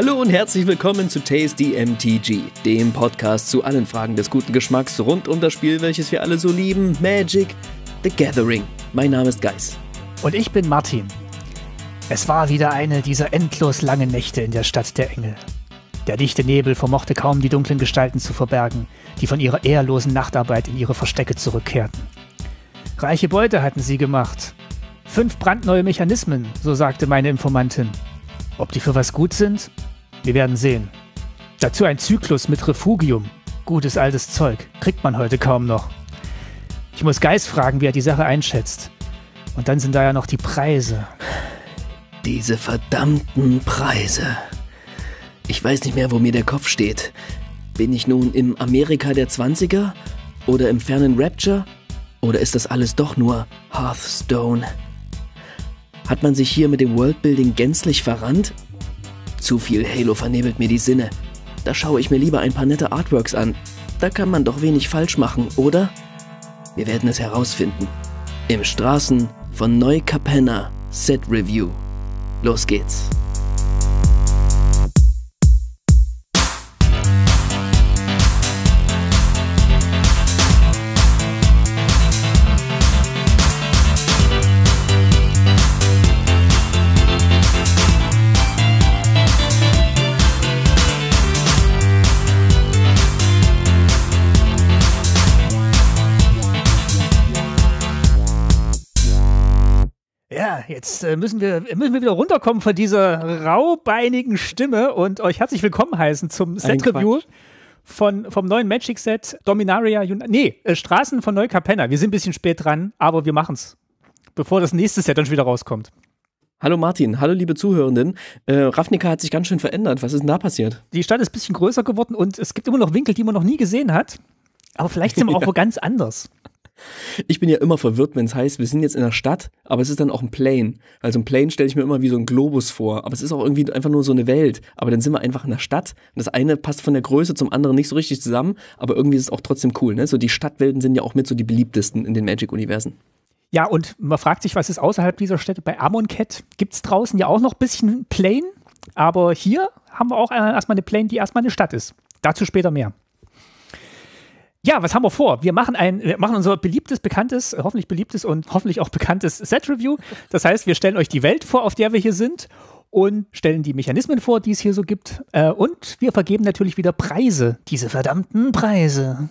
Hallo und herzlich willkommen zu Tasty MTG, dem Podcast zu allen Fragen des guten Geschmacks rund um das Spiel, welches wir alle so lieben, Magic The Gathering. Mein Name ist Geis. Und ich bin Martin. Es war wieder eine dieser endlos langen Nächte in der Stadt der Engel. Der dichte Nebel vermochte kaum die dunklen Gestalten zu verbergen, die von ihrer ehrlosen Nachtarbeit in ihre Verstecke zurückkehrten. Reiche Beute hatten sie gemacht. Fünf brandneue Mechanismen, so sagte meine Informantin. Ob die für was gut sind? Wir werden sehen. Dazu ein Zyklus mit Refugium. Gutes altes Zeug. Kriegt man heute kaum noch. Ich muss Geis fragen, wie er die Sache einschätzt. Und dann sind da ja noch die Preise. Diese verdammten Preise. Ich weiß nicht mehr, wo mir der Kopf steht. Bin ich nun im Amerika der 20er? Oder im fernen Rapture? Oder ist das alles doch nur Hearthstone? Hat man sich hier mit dem Worldbuilding gänzlich verrannt? Zu viel Halo vernebelt mir die Sinne. Da schaue ich mir lieber ein paar nette Artworks an. Da kann man doch wenig falsch machen, oder? Wir werden es herausfinden. Im Straßen von Neukapenna Set Review. Los geht's. jetzt äh, müssen wir, müssen wir wieder runterkommen von dieser raubeinigen Stimme und euch herzlich willkommen heißen zum Set-Review von, vom neuen Magic-Set Dominaria, Uni nee, äh, Straßen von Neukapenna. Wir sind ein bisschen spät dran, aber wir machen's, bevor das nächste Set dann schon wieder rauskommt. Hallo Martin, hallo liebe Zuhörenden. Äh, Ravnica hat sich ganz schön verändert. Was ist denn da passiert? Die Stadt ist ein bisschen größer geworden und es gibt immer noch Winkel, die man noch nie gesehen hat. Aber vielleicht sind wir auch wo ganz anders. Ich bin ja immer verwirrt, wenn es heißt, wir sind jetzt in der Stadt, aber es ist dann auch ein Plane. Also ein Plane stelle ich mir immer wie so ein Globus vor. Aber es ist auch irgendwie einfach nur so eine Welt. Aber dann sind wir einfach in der Stadt. Und das eine passt von der Größe zum anderen nicht so richtig zusammen. Aber irgendwie ist es auch trotzdem cool. Ne? So die Stadtwelten sind ja auch mit so die beliebtesten in den Magic-Universen. Ja, und man fragt sich, was ist außerhalb dieser Städte? Bei Amonkhet gibt es draußen ja auch noch ein bisschen Plane. Aber hier haben wir auch äh, erstmal eine Plane, die erstmal eine Stadt ist. Dazu später mehr. Ja, was haben wir vor? Wir machen ein, wir machen unser beliebtes, bekanntes, hoffentlich beliebtes und hoffentlich auch bekanntes Set-Review. Das heißt, wir stellen euch die Welt vor, auf der wir hier sind und stellen die Mechanismen vor, die es hier so gibt. Äh, und wir vergeben natürlich wieder Preise. Diese verdammten Preise.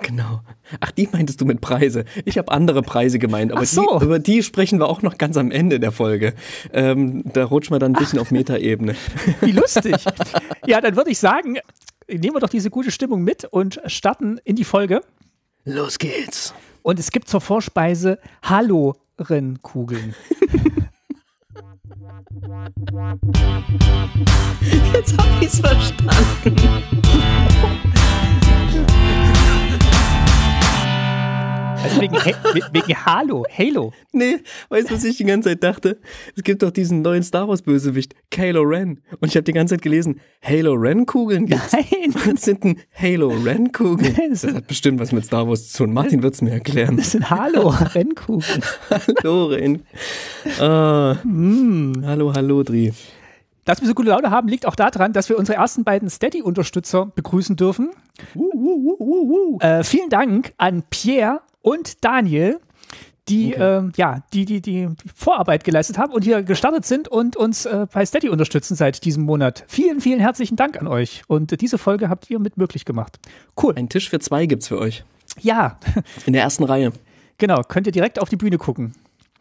Genau. Ach, die meintest du mit Preise. Ich habe andere Preise gemeint, aber so. die, über die sprechen wir auch noch ganz am Ende der Folge. Ähm, da rutschen wir dann ein bisschen Ach. auf Metaebene. Wie lustig. ja, dann würde ich sagen, nehmen wir doch diese gute Stimmung mit und starten in die Folge. Los geht's. Und es gibt zur Vorspeise Hallo-Rennkugeln. Jetzt hab ich's verstanden. Also wegen, wegen Halo, Halo. Nee, weißt du, was ich die ganze Zeit dachte? Es gibt doch diesen neuen Star Wars Bösewicht, Kylo Ren. Und ich habe die ganze Zeit gelesen, Halo Ren Kugeln gibt's. Nein. Was sind denn Halo Ren Kugeln? Das hat bestimmt was mit Star Wars zu tun. Martin wird's mir erklären. Das sind Halo Ren Kugeln. hallo Ren. Ah, mm. Hallo, hallo Dri. Dass wir so gute Laune haben, liegt auch daran, dass wir unsere ersten beiden Steady-Unterstützer begrüßen dürfen. Uh, uh, uh, uh, uh. äh, vielen Dank an Pierre und Daniel, die, okay. ähm, ja, die, die, die Vorarbeit geleistet haben und hier gestartet sind und uns äh, bei Steady unterstützen seit diesem Monat. Vielen, vielen herzlichen Dank an euch. Und äh, diese Folge habt ihr mit möglich gemacht. Cool. Ein Tisch für zwei gibt's für euch. Ja. In der ersten Reihe. Genau, könnt ihr direkt auf die Bühne gucken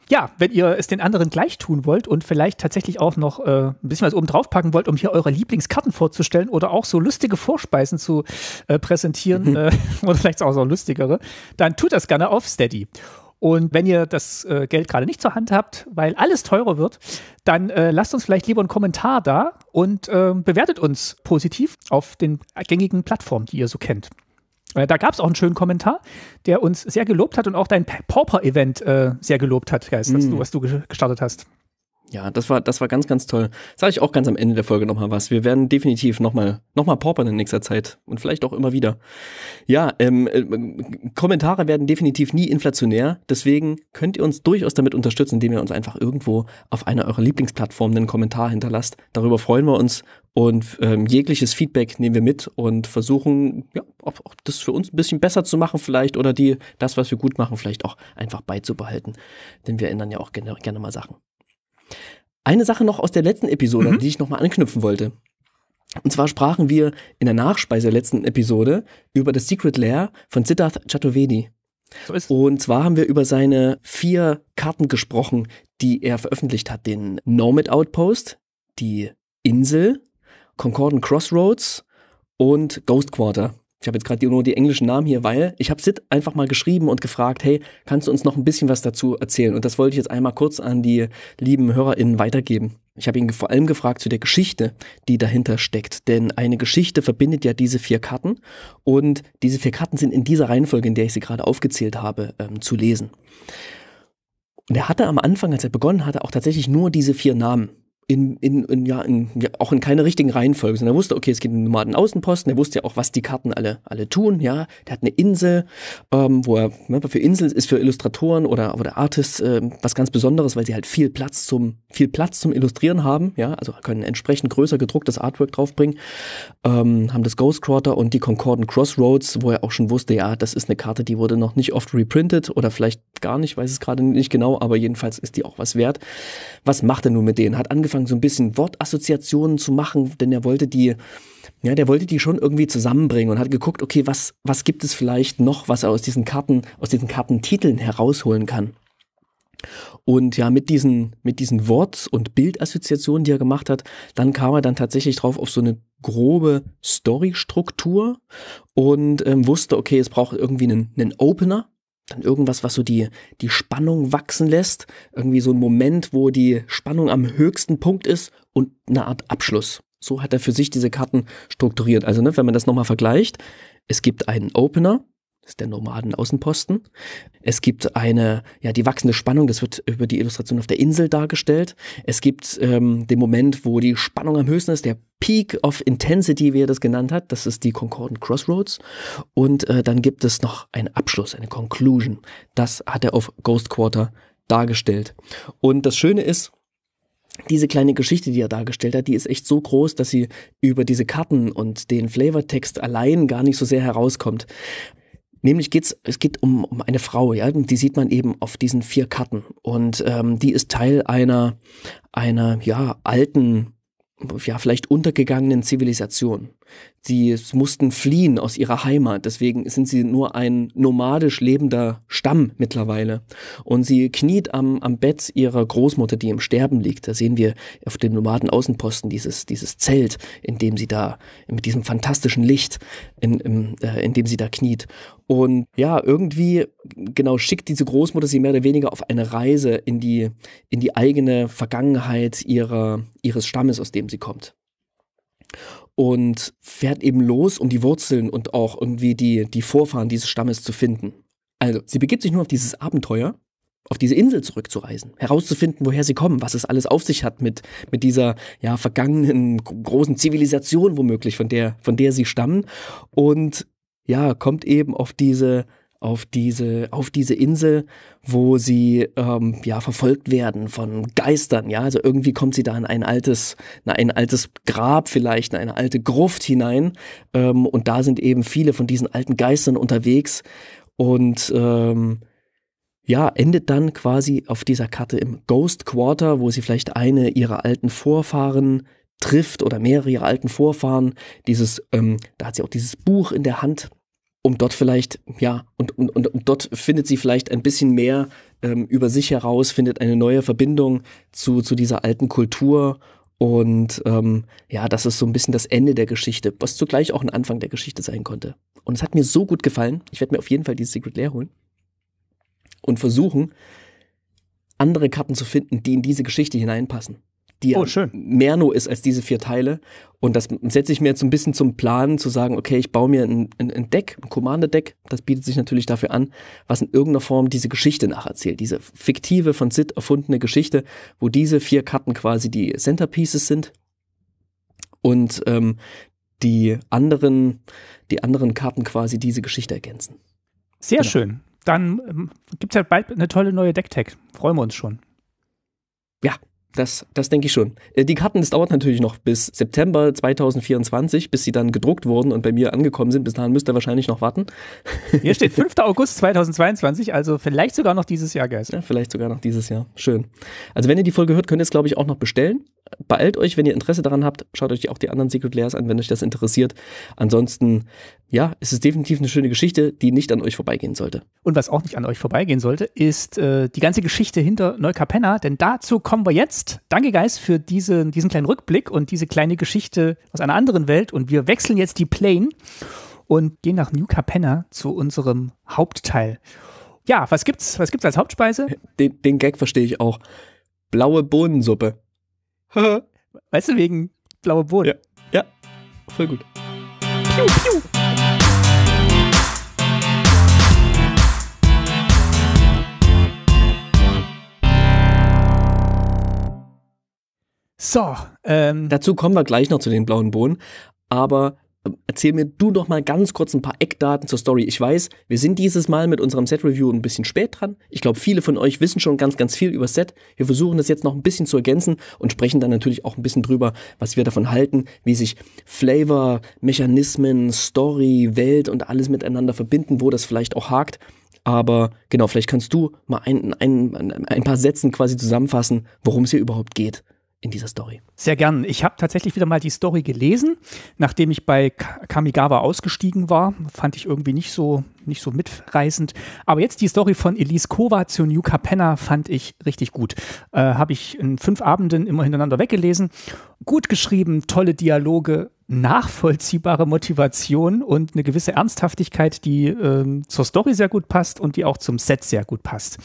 ja, wenn ihr es den anderen gleich tun wollt und vielleicht tatsächlich auch noch äh, ein bisschen was oben drauf packen wollt, um hier eure Lieblingskarten vorzustellen oder auch so lustige Vorspeisen zu äh, präsentieren mhm. äh, oder vielleicht auch so lustigere, dann tut das gerne auf Steady. Und wenn ihr das äh, Geld gerade nicht zur Hand habt, weil alles teurer wird, dann äh, lasst uns vielleicht lieber einen Kommentar da und äh, bewertet uns positiv auf den gängigen Plattformen, die ihr so kennt da gab es auch einen schönen Kommentar, der uns sehr gelobt hat und auch dein Pauper-Event äh, sehr gelobt hat, Geist, mm. was, mhm. du, was du gestartet hast. Ja, das war, das war ganz, ganz toll. Das sage ich auch ganz am Ende der Folge nochmal was. Wir werden definitiv nochmal noch mal paupern in nächster Zeit und vielleicht auch immer wieder. Ja, ähm, äh, Kommentare werden definitiv nie inflationär. Deswegen könnt ihr uns durchaus damit unterstützen, indem ihr uns einfach irgendwo auf einer eurer Lieblingsplattformen einen Kommentar hinterlasst. Darüber freuen wir uns und ähm, jegliches Feedback nehmen wir mit und versuchen, ja, ob, ob das für uns ein bisschen besser zu machen vielleicht oder die, das, was wir gut machen, vielleicht auch einfach beizubehalten. Denn wir ändern ja auch gerne, gerne mal Sachen. Eine Sache noch aus der letzten Episode, mhm. die ich nochmal anknüpfen wollte. Und zwar sprachen wir in der Nachspeise der letzten Episode über das Secret Lair von Siddharth Chaturvedi. So ist und zwar haben wir über seine vier Karten gesprochen, die er veröffentlicht hat. Den Nomad Outpost, die Insel, Concordant Crossroads und Ghost Quarter ich habe jetzt gerade nur die englischen Namen hier, weil ich habe Sid einfach mal geschrieben und gefragt, hey, kannst du uns noch ein bisschen was dazu erzählen? Und das wollte ich jetzt einmal kurz an die lieben HörerInnen weitergeben. Ich habe ihn vor allem gefragt zu der Geschichte, die dahinter steckt. Denn eine Geschichte verbindet ja diese vier Karten. Und diese vier Karten sind in dieser Reihenfolge, in der ich sie gerade aufgezählt habe, ähm, zu lesen. Und er hatte am Anfang, als er begonnen hatte, auch tatsächlich nur diese vier Namen in, in, in, ja, in, ja, auch in keine richtigen Reihenfolge, sondern er wusste, okay, es gibt einen Nomaden Außenposten, er wusste ja auch, was die Karten alle, alle tun, ja. Der hat eine Insel, ähm, wo er, ne, für Inseln ist für Illustratoren oder, oder Artists äh, was ganz Besonderes, weil sie halt viel Platz zum, viel Platz zum Illustrieren haben, ja. Also können entsprechend größer gedrucktes Artwork draufbringen, ähm, haben das Ghostcrawler und die Concordant Crossroads, wo er auch schon wusste, ja, das ist eine Karte, die wurde noch nicht oft reprintet oder vielleicht gar nicht, weiß es gerade nicht genau, aber jedenfalls ist die auch was wert. Was macht er nun mit denen? Hat angefangen, so ein bisschen Wortassoziationen zu machen, denn er wollte die, ja, der wollte die schon irgendwie zusammenbringen und hat geguckt, okay, was, was gibt es vielleicht noch, was er aus diesen Karten, aus diesen Kartentiteln herausholen kann. Und ja, mit diesen, mit diesen Worts- und Bildassoziationen, die er gemacht hat, dann kam er dann tatsächlich drauf auf so eine grobe Storystruktur und ähm, wusste, okay, es braucht irgendwie einen, einen Opener, dann irgendwas, was so die, die Spannung wachsen lässt. Irgendwie so ein Moment, wo die Spannung am höchsten Punkt ist und eine Art Abschluss. So hat er für sich diese Karten strukturiert. Also, ne, wenn man das nochmal vergleicht, es gibt einen Opener, das ist der Nomaden-Außenposten. Es gibt eine, ja, die wachsende Spannung, das wird über die Illustration auf der Insel dargestellt. Es gibt ähm, den Moment, wo die Spannung am höchsten ist, der Peak of Intensity, wie er das genannt hat. Das ist die Concordant Crossroads. Und äh, dann gibt es noch einen Abschluss, eine Conclusion. Das hat er auf Ghost Quarter dargestellt. Und das Schöne ist, diese kleine Geschichte, die er dargestellt hat, die ist echt so groß, dass sie über diese Karten und den Flavortext allein gar nicht so sehr herauskommt. Nämlich geht's, es geht um, um eine Frau, ja, die sieht man eben auf diesen vier Karten. Und ähm, die ist Teil einer, einer ja, alten, ja, vielleicht untergegangenen Zivilisation. Sie mussten fliehen aus ihrer Heimat, deswegen sind sie nur ein nomadisch lebender Stamm mittlerweile. Und sie kniet am, am Bett ihrer Großmutter, die im Sterben liegt. Da sehen wir auf dem nomaden Außenposten dieses, dieses Zelt, in dem sie da, mit diesem fantastischen Licht, in, in, äh, in dem sie da kniet. Und ja, irgendwie genau schickt diese Großmutter sie mehr oder weniger auf eine Reise in die, in die eigene Vergangenheit ihrer, ihres Stammes, aus dem sie kommt. Und fährt eben los, um die Wurzeln und auch irgendwie die, die Vorfahren dieses Stammes zu finden. Also, sie begibt sich nur auf dieses Abenteuer, auf diese Insel zurückzureisen, herauszufinden, woher sie kommen, was es alles auf sich hat mit, mit dieser ja, vergangenen großen Zivilisation womöglich, von der, von der sie stammen. Und ja, kommt eben auf diese auf diese, auf diese Insel, wo sie ähm, ja verfolgt werden von Geistern, ja. Also irgendwie kommt sie da in ein altes, in ein altes Grab vielleicht, in eine alte Gruft hinein. Ähm, und da sind eben viele von diesen alten Geistern unterwegs und ähm, ja, endet dann quasi auf dieser Karte im Ghost Quarter, wo sie vielleicht eine ihrer alten Vorfahren trifft oder mehrere ihrer alten Vorfahren. Dieses, ähm, da hat sie auch dieses Buch in der Hand um dort vielleicht, ja, und, und, und, und dort findet sie vielleicht ein bisschen mehr ähm, über sich heraus, findet eine neue Verbindung zu, zu dieser alten Kultur. Und ähm, ja, das ist so ein bisschen das Ende der Geschichte, was zugleich auch ein Anfang der Geschichte sein konnte. Und es hat mir so gut gefallen. Ich werde mir auf jeden Fall dieses Secret Lair holen und versuchen, andere Karten zu finden, die in diese Geschichte hineinpassen die oh, schön. mehr nur ist als diese vier Teile. Und das setze ich mir jetzt so ein bisschen zum Plan, zu sagen, okay, ich baue mir ein, ein, ein Deck, ein Commander-Deck, das bietet sich natürlich dafür an, was in irgendeiner Form diese Geschichte nacherzählt. Diese fiktive, von Sid erfundene Geschichte, wo diese vier Karten quasi die Centerpieces sind. Und ähm, die anderen, die anderen Karten quasi diese Geschichte ergänzen. Sehr genau. schön. Dann ähm, gibt es ja bald eine tolle neue Deck-Tag. Freuen wir uns schon. Ja, das, das denke ich schon. Äh, die Karten, das dauert natürlich noch bis September 2024, bis sie dann gedruckt wurden und bei mir angekommen sind. Bis dahin müsst ihr wahrscheinlich noch warten. Hier steht 5. August 2022, also vielleicht sogar noch dieses Jahr, Geist. Ja, vielleicht sogar noch dieses Jahr. Schön. Also wenn ihr die Folge hört, könnt ihr es, glaube ich, auch noch bestellen beeilt euch, wenn ihr Interesse daran habt, schaut euch auch die anderen Secret Layers an, wenn euch das interessiert. Ansonsten, ja, es ist definitiv eine schöne Geschichte, die nicht an euch vorbeigehen sollte. Und was auch nicht an euch vorbeigehen sollte, ist äh, die ganze Geschichte hinter Neukapenna, denn dazu kommen wir jetzt. Danke, Guys, für diese, diesen kleinen Rückblick und diese kleine Geschichte aus einer anderen Welt. Und wir wechseln jetzt die Plane und gehen nach New Capenna zu unserem Hauptteil. Ja, was gibt's? Was gibt's als Hauptspeise? Den, den Gag verstehe ich auch. Blaue Bohnensuppe. weißt du, wegen blauer Boden. Ja, ja. voll gut. Piu, piu. So, ähm, dazu kommen wir gleich noch zu den blauen Bohnen, aber ähm, erzähl mir du noch mal ganz kurz ein paar Eckdaten zur Story. Ich weiß, wir sind dieses Mal mit unserem Set-Review ein bisschen spät dran. Ich glaube, viele von euch wissen schon ganz, ganz viel über Set. Wir versuchen das jetzt noch ein bisschen zu ergänzen und sprechen dann natürlich auch ein bisschen drüber, was wir davon halten, wie sich Flavor, Mechanismen, Story, Welt und alles miteinander verbinden, wo das vielleicht auch hakt. Aber genau, vielleicht kannst du mal ein, ein, ein paar Sätzen quasi zusammenfassen, worum es hier überhaupt geht in dieser Story. Sehr gern. Ich habe tatsächlich wieder mal die Story gelesen. Nachdem ich bei Kamigawa ausgestiegen war, fand ich irgendwie nicht so nicht so mitreißend. Aber jetzt die Story von Elise Kova zu New Capenna fand ich richtig gut. Äh, Habe ich in fünf Abenden immer hintereinander weggelesen. Gut geschrieben, tolle Dialoge, nachvollziehbare Motivation und eine gewisse Ernsthaftigkeit, die äh, zur Story sehr gut passt und die auch zum Set sehr gut passt.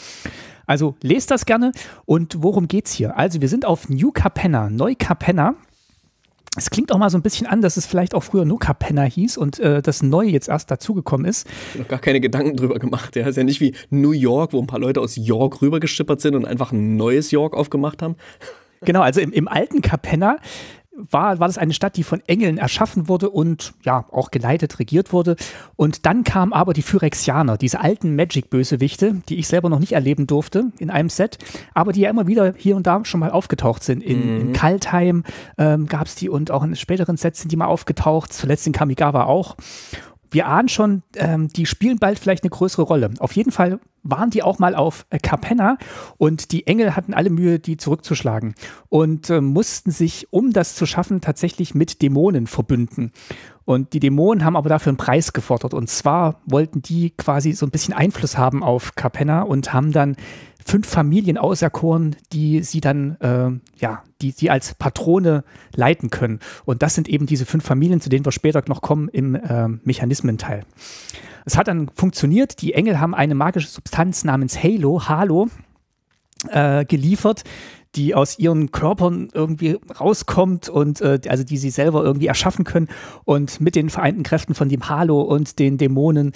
Also lest das gerne. Und worum geht's hier? Also, wir sind auf New Capenna, Neu Capenna es klingt auch mal so ein bisschen an, dass es vielleicht auch früher Nuka-Penner hieß und äh, das Neue jetzt erst dazugekommen ist. Ich Noch gar keine Gedanken drüber gemacht. Ja, ist ja nicht wie New York, wo ein paar Leute aus York rübergeschippert sind und einfach ein neues York aufgemacht haben. Genau, also im, im alten Capenna war, war das eine Stadt, die von Engeln erschaffen wurde und ja, auch geleitet, regiert wurde. Und dann kamen aber die Phyrexianer, diese alten Magic-Bösewichte, die ich selber noch nicht erleben durfte in einem Set, aber die ja immer wieder hier und da schon mal aufgetaucht sind. In, mhm. in Kaltheim ähm, gab es die und auch in späteren Sets sind die mal aufgetaucht, zuletzt in Kamigawa auch wir ahnen schon, ähm, die spielen bald vielleicht eine größere Rolle. Auf jeden Fall waren die auch mal auf äh, Capenna und die Engel hatten alle Mühe, die zurückzuschlagen und äh, mussten sich, um das zu schaffen, tatsächlich mit Dämonen verbünden. Und die Dämonen haben aber dafür einen Preis gefordert. Und zwar wollten die quasi so ein bisschen Einfluss haben auf Capenna und haben dann fünf Familien auserkoren, die sie dann, äh, ja, die, sie als Patrone leiten können. Und das sind eben diese fünf Familien, zu denen wir später noch kommen im äh, Mechanismenteil. Es hat dann funktioniert. Die Engel haben eine magische Substanz namens Halo, Halo, äh, geliefert, die aus ihren Körpern irgendwie rauskommt und äh, also die sie selber irgendwie erschaffen können. Und mit den vereinten Kräften von dem Halo und den Dämonen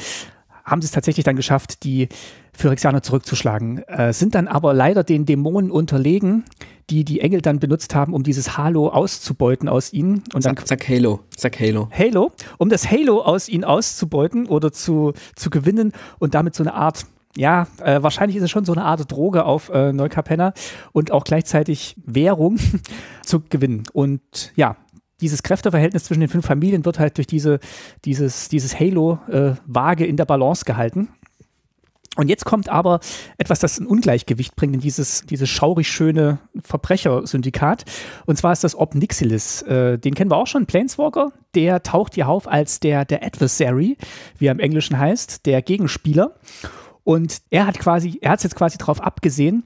haben sie es tatsächlich dann geschafft, die Phyrexianer zurückzuschlagen, äh, sind dann aber leider den Dämonen unterlegen, die die Engel dann benutzt haben, um dieses Halo auszubeuten aus ihnen. Und sag, dann, sag Halo, sag Halo. Halo, um das Halo aus ihnen auszubeuten oder zu, zu gewinnen und damit so eine Art ja, äh, wahrscheinlich ist es schon so eine Art Droge auf äh, Neukapenna und auch gleichzeitig Währung zu gewinnen. Und ja, dieses Kräfteverhältnis zwischen den fünf Familien wird halt durch diese, dieses, dieses Halo äh, vage in der Balance gehalten. Und jetzt kommt aber etwas, das ein Ungleichgewicht bringt in dieses, dieses schaurig schöne Verbrechersyndikat. Und zwar ist das Obnixilis. Äh, den kennen wir auch schon, Planeswalker. Der taucht hier auf als der, der Adversary, wie er im Englischen heißt, der Gegenspieler. Und er hat quasi, er hat es jetzt quasi darauf abgesehen,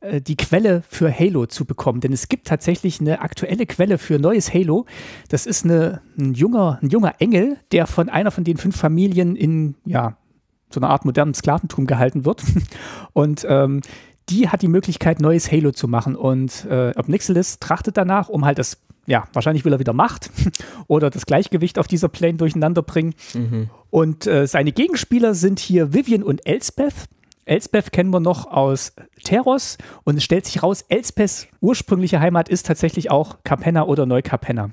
äh, die Quelle für Halo zu bekommen. Denn es gibt tatsächlich eine aktuelle Quelle für neues Halo. Das ist eine, ein, junger, ein junger Engel, der von einer von den fünf Familien in ja, so einer Art modernem Sklaventum gehalten wird. Und ähm, die hat die Möglichkeit, neues Halo zu machen. Und äh, Obnixilis trachtet danach, um halt das, ja, wahrscheinlich will er wieder Macht oder das Gleichgewicht auf dieser Plane durcheinander bringen. Mhm. Und äh, seine Gegenspieler sind hier Vivian und Elspeth. Elspeth kennen wir noch aus Teros und es stellt sich raus, Elspeths ursprüngliche Heimat ist tatsächlich auch Capenna oder Neucapenna.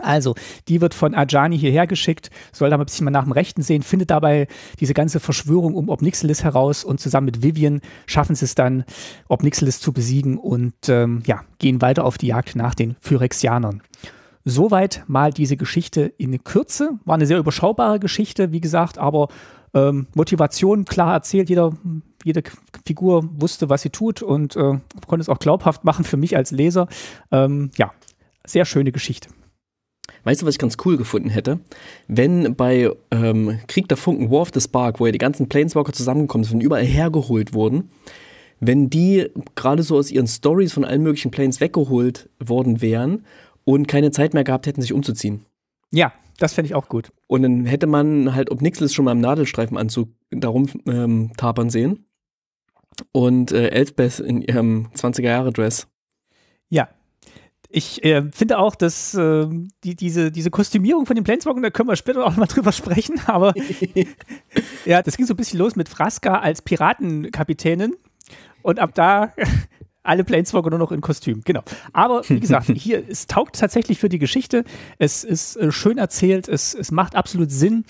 Also, die wird von Ajani hierher geschickt, soll da mal ein bisschen mal nach dem Rechten sehen, findet dabei diese ganze Verschwörung um Obnixilis heraus und zusammen mit Vivian schaffen sie es dann, Obnixilis zu besiegen und ähm, ja, gehen weiter auf die Jagd nach den Phyrexianern. Soweit mal diese Geschichte in Kürze. War eine sehr überschaubare Geschichte, wie gesagt, aber ähm, Motivation klar erzählt, jeder, jede Figur wusste, was sie tut und äh, konnte es auch glaubhaft machen für mich als Leser. Ähm, ja, sehr schöne Geschichte. Weißt du, was ich ganz cool gefunden hätte? Wenn bei ähm, Krieg der Funken, War of the Spark, wo ja die ganzen Planeswalker zusammengekommen sind und überall hergeholt wurden, wenn die gerade so aus ihren Stories von allen möglichen Planes weggeholt worden wären und keine Zeit mehr gehabt hätten, sich umzuziehen. Ja, das fände ich auch gut. Und dann hätte man halt Obnixlis schon mal im Nadelstreifenanzug darum ähm, tapern sehen. Und äh, Elsbeth in ihrem 20er-Jahre-Dress. Ja, ich äh, finde auch, dass äh, die, diese, diese Kostümierung von den Planeswalkern, da können wir später auch mal drüber sprechen, aber ja, das ging so ein bisschen los mit Fraska als Piratenkapitänin. Und ab da alle Planeswalker nur noch in Kostüm, genau. Aber wie gesagt, hier, es taugt tatsächlich für die Geschichte. Es ist äh, schön erzählt, es, es macht absolut Sinn.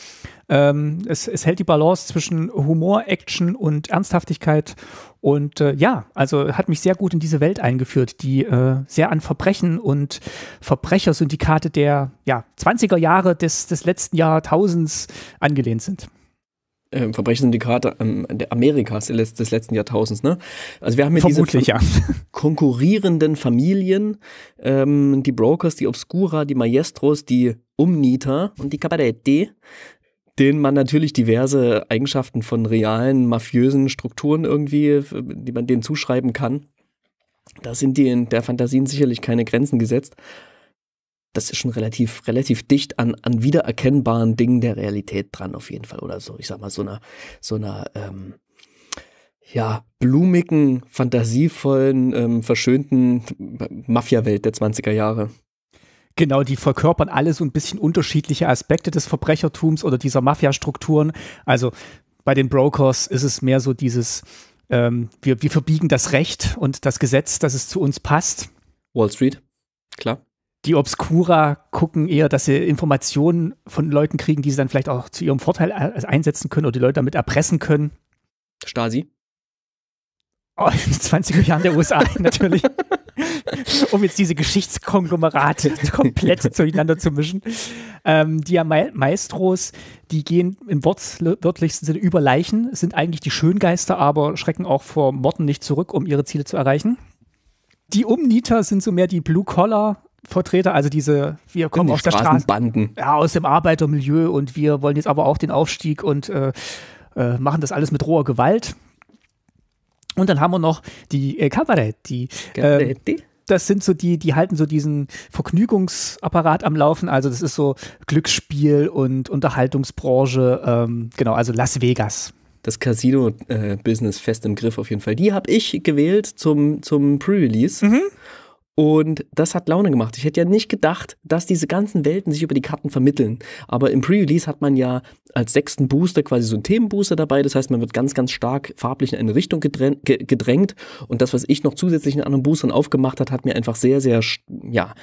Ähm, es, es hält die Balance zwischen Humor, Action und Ernsthaftigkeit. Und äh, ja, also hat mich sehr gut in diese Welt eingeführt, die äh, sehr an Verbrechen und Verbrechersyndikate der ja, 20er Jahre des, des letzten Jahrtausends angelehnt sind äh, Verbrechensyndikate ähm, der Amerikas des letzten Jahrtausends. Ne? Also wir haben hier Vermutlich, diese ja. konkurrierenden Familien, ähm, die Brokers, die Obscura, die Maestros, die Umnieter und die Cabaretti, denen man natürlich diverse Eigenschaften von realen, mafiösen Strukturen irgendwie, die man denen zuschreiben kann. Da sind die in der Fantasien sicherlich keine Grenzen gesetzt das ist schon relativ, relativ dicht an, an wiedererkennbaren Dingen der Realität dran, auf jeden Fall. Oder so, ich sag mal, so einer, so einer, ähm, ja, blumigen, fantasievollen, ähm, verschönten Mafia-Welt der 20er Jahre. Genau, die verkörpern alle so ein bisschen unterschiedliche Aspekte des Verbrechertums oder dieser Mafia-Strukturen. Also bei den Brokers ist es mehr so dieses, ähm, wir, wir verbiegen das Recht und das Gesetz, dass es zu uns passt. Wall Street, klar die Obscura gucken eher, dass sie Informationen von Leuten kriegen, die sie dann vielleicht auch zu ihrem Vorteil einsetzen können oder die Leute damit erpressen können. Stasi. Oh, in den 20er Jahren der USA natürlich. um jetzt diese Geschichtskonglomerate komplett zueinander zu mischen. Ähm, die ja Maestros, die gehen im wortwörtlichsten Sinne über Leichen, sind eigentlich die Schöngeister, aber schrecken auch vor Morden nicht zurück, um ihre Ziele zu erreichen. Die Umnieter sind so mehr die Blue Collar Vertreter, also diese, wir kommen die aus der Straße, ja, aus dem Arbeitermilieu und wir wollen jetzt aber auch den Aufstieg und äh, äh, machen das alles mit roher Gewalt. Und dann haben wir noch die äh, Cabaretti. Cabaretti? Ähm, das sind so die, die halten so diesen Vergnügungsapparat am Laufen. Also das ist so Glücksspiel und Unterhaltungsbranche, ähm, genau, also Las Vegas. Das Casino-Business äh, fest im Griff auf jeden Fall. Die habe ich gewählt zum, zum Pre-Release. Mhm. Und das hat Laune gemacht. Ich hätte ja nicht gedacht, dass diese ganzen Welten sich über die Karten vermitteln. Aber im Pre-Release hat man ja als sechsten Booster quasi so einen Themenbooster dabei. Das heißt, man wird ganz, ganz stark farblich in eine Richtung gedrängt. Und das, was ich noch zusätzlich in anderen Boostern aufgemacht hat, hat mir einfach sehr, sehr ja,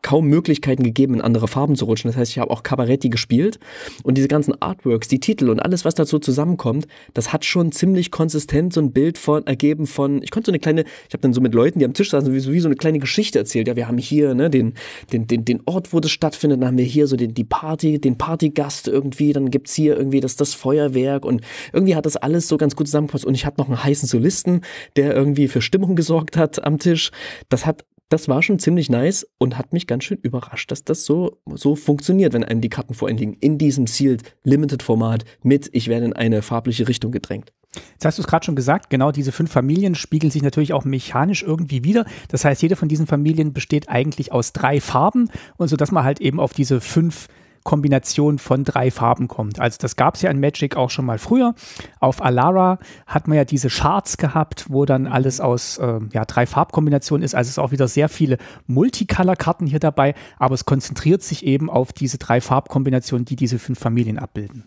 kaum Möglichkeiten gegeben, in andere Farben zu rutschen. Das heißt, ich habe auch Cabaretti gespielt und diese ganzen Artworks, die Titel und alles, was dazu zusammenkommt, das hat schon ziemlich konsistent so ein Bild von ergeben von, ich konnte so eine kleine, ich habe dann so mit Leuten, die am Tisch saßen, wie, so, wie so eine kleine Geschichte erzählt. Ja, wir haben hier ne, den, den, den, den Ort, wo das stattfindet, dann haben wir hier so den, die Party, den Partygast irgendwie, dann gibt es hier irgendwie das, das Feuerwerk und irgendwie hat das alles so ganz gut zusammengepasst und ich hatte noch einen heißen Solisten, der irgendwie für Stimmung gesorgt hat am Tisch. Das hat das war schon ziemlich nice und hat mich ganz schön überrascht, dass das so, so funktioniert, wenn einem die Karten vor liegen. In diesem Sealed Limited Format mit, ich werde in eine farbliche Richtung gedrängt. Jetzt hast du es gerade schon gesagt, genau diese fünf Familien spiegeln sich natürlich auch mechanisch irgendwie wieder. Das heißt, jede von diesen Familien besteht eigentlich aus drei Farben und so, dass man halt eben auf diese fünf Kombination von drei Farben kommt. Also das gab es ja in Magic auch schon mal früher. Auf Alara hat man ja diese Charts gehabt, wo dann mhm. alles aus äh, ja, drei Farbkombinationen ist. Also es ist auch wieder sehr viele Multicolor-Karten hier dabei, aber es konzentriert sich eben auf diese drei Farbkombinationen, die diese fünf Familien abbilden.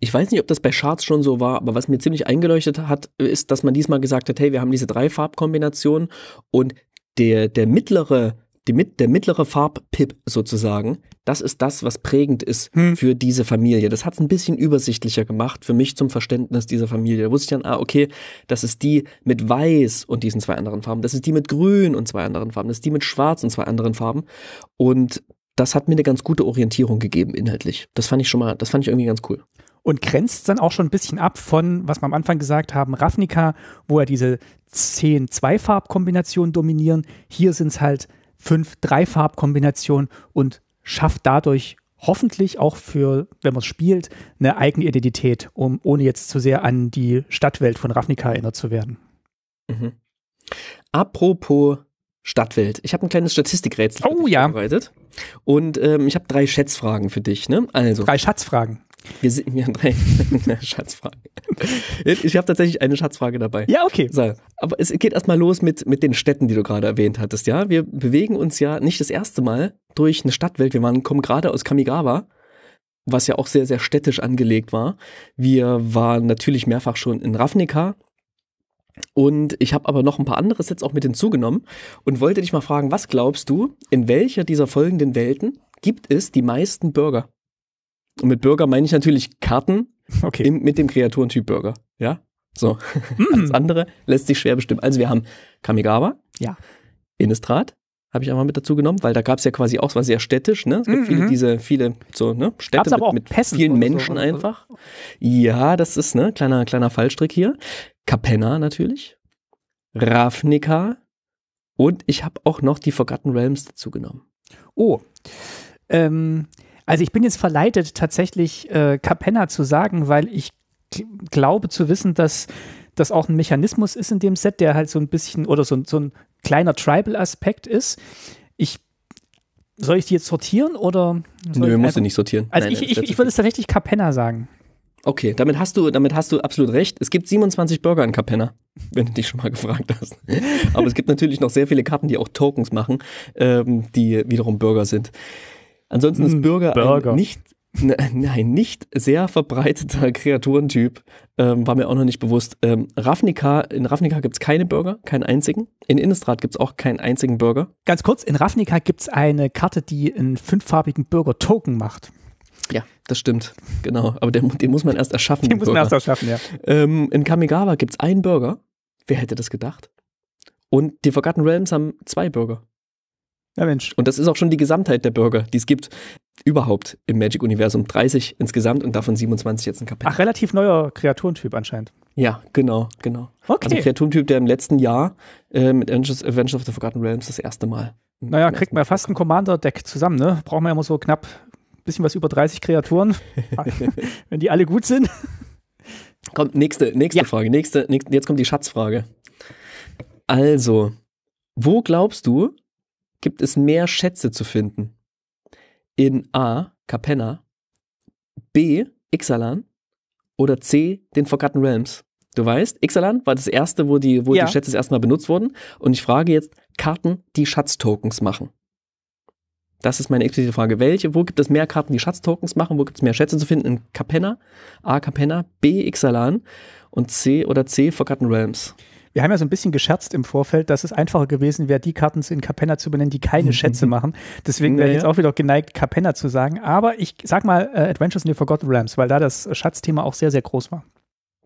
Ich weiß nicht, ob das bei Charts schon so war, aber was mir ziemlich eingeleuchtet hat, ist, dass man diesmal gesagt hat, hey, wir haben diese drei Farbkombinationen und der, der mittlere, die, der mittlere Farbpip sozusagen, das ist das, was prägend ist hm. für diese Familie. Das hat es ein bisschen übersichtlicher gemacht für mich zum Verständnis dieser Familie. Da wusste ich dann, ah, okay, das ist die mit Weiß und diesen zwei anderen Farben, das ist die mit Grün und zwei anderen Farben, das ist die mit Schwarz und zwei anderen Farben. Und das hat mir eine ganz gute Orientierung gegeben inhaltlich. Das fand ich schon mal, das fand ich irgendwie ganz cool und grenzt dann auch schon ein bisschen ab von, was wir am Anfang gesagt haben, Ravnica, wo ja diese zehn Zweifarbkombinationen dominieren. Hier sind es halt fünf Dreifarbkombinationen und schafft dadurch hoffentlich auch für, wenn man es spielt, eine eigene Identität, um ohne jetzt zu sehr an die Stadtwelt von Ravnica erinnert zu werden. Mhm. Apropos Stadtwelt. Ich habe ein kleines Statistikrätsel oh, ja. vorbereitet. Und ähm, ich habe drei Schätzfragen für dich. Ne? Also, drei Schatzfragen. Wir sind wir haben drei Schatzfragen. Ich habe tatsächlich eine Schatzfrage dabei. Ja, okay. So, aber es geht erstmal los mit, mit den Städten, die du gerade erwähnt hattest, ja. Wir bewegen uns ja nicht das erste Mal durch eine Stadtwelt. Wir waren, kommen gerade aus Kamigawa, was ja auch sehr, sehr städtisch angelegt war. Wir waren natürlich mehrfach schon in Ravnica. Und ich habe aber noch ein paar andere Sets auch mit hinzugenommen und wollte dich mal fragen, was glaubst du, in welcher dieser folgenden Welten gibt es die meisten Bürger? Und mit Burger meine ich natürlich Karten okay. im, mit dem Kreaturentyp Burger. Ja? So. Mhm. Alles hm. andere lässt sich schwer bestimmen. Also wir haben Kamigawa. Ja. Innistrad habe ich einmal mit dazu genommen, weil da gab es ja quasi auch, es war sehr städtisch, ne? Es gibt mhm. viele mhm. diese, viele so, ne, Städte mit, mit vielen Menschen so, einfach. Ja, das ist, ne, kleiner, kleiner Fallstrick hier. Capenna natürlich. Ravnica. Und ich habe auch noch die Forgotten Realms dazu genommen. Oh. Ähm, also ich bin jetzt verleitet, tatsächlich äh, Capenna zu sagen, weil ich glaube zu wissen, dass das auch ein Mechanismus ist in dem Set, der halt so ein bisschen oder so, so ein kleiner Tribal-Aspekt ist. Ich soll ich die jetzt sortieren oder? Nö, musst du nicht sortieren. Also Nein, ich, ich, ich würde es tatsächlich Capenna sagen. Okay, damit hast du, damit hast du absolut recht. Es gibt 27 Burger in Capenna, wenn du dich schon mal gefragt hast. Aber es gibt natürlich noch sehr viele Karten, die auch Tokens machen, ähm, die wiederum Burger sind. Ansonsten ist hm, Bürger, Burger. ein nicht, ne, nein, nicht sehr verbreiteter Kreaturentyp. Ähm, war mir auch noch nicht bewusst. Ähm, Ravnica, in Ravnica gibt es keine Bürger, keinen einzigen. In Innistrad gibt es auch keinen einzigen Bürger. Ganz kurz, in Ravnica gibt es eine Karte, die einen fünffarbigen bürger token macht. Ja, das stimmt. Genau. Aber den, den muss man erst erschaffen. Den, den muss man erst erschaffen, ja. Ähm, in Kamigawa gibt es einen Bürger. Wer hätte das gedacht? Und die Forgotten Realms haben zwei Bürger. Ja, Mensch. Und das ist auch schon die Gesamtheit der Bürger, die es gibt überhaupt im Magic-Universum. 30 insgesamt und davon 27 jetzt ein Kapitel. Ach, relativ neuer Kreaturentyp anscheinend. Ja, genau, genau. Okay. Also Kreaturentyp, der im letzten Jahr äh, mit Avengers of the Forgotten Realms das erste Mal. Naja, kriegt man ja fast ein Commander-Deck zusammen, ne? Brauchen wir ja immer so knapp ein bisschen was über 30 Kreaturen, wenn die alle gut sind. Kommt, nächste, nächste ja. Frage. Nächste, nächste, jetzt kommt die Schatzfrage. Also, wo glaubst du, gibt es mehr Schätze zu finden. In A, Capenna, B, Ixalan oder C, den Forgotten Realms. Du weißt, Ixalan war das erste, wo die, wo ja. die Schätze das erste Mal benutzt wurden. Und ich frage jetzt Karten, die Schatztokens machen. Das ist meine explizite Frage. Welche, wo gibt es mehr Karten, die Schatztokens machen? Wo gibt es mehr Schätze zu finden? In Capenna, A. Capenna, B. Ixalan und C oder C. Forgotten Realms. Wir haben ja so ein bisschen gescherzt im Vorfeld, dass es einfacher gewesen wäre, die Karten in Capenna zu benennen, die keine Schätze machen. Deswegen wäre ich jetzt auch wieder geneigt, Capenna zu sagen. Aber ich sag mal äh, Adventures in the Forgotten Realms, weil da das Schatzthema auch sehr, sehr groß war.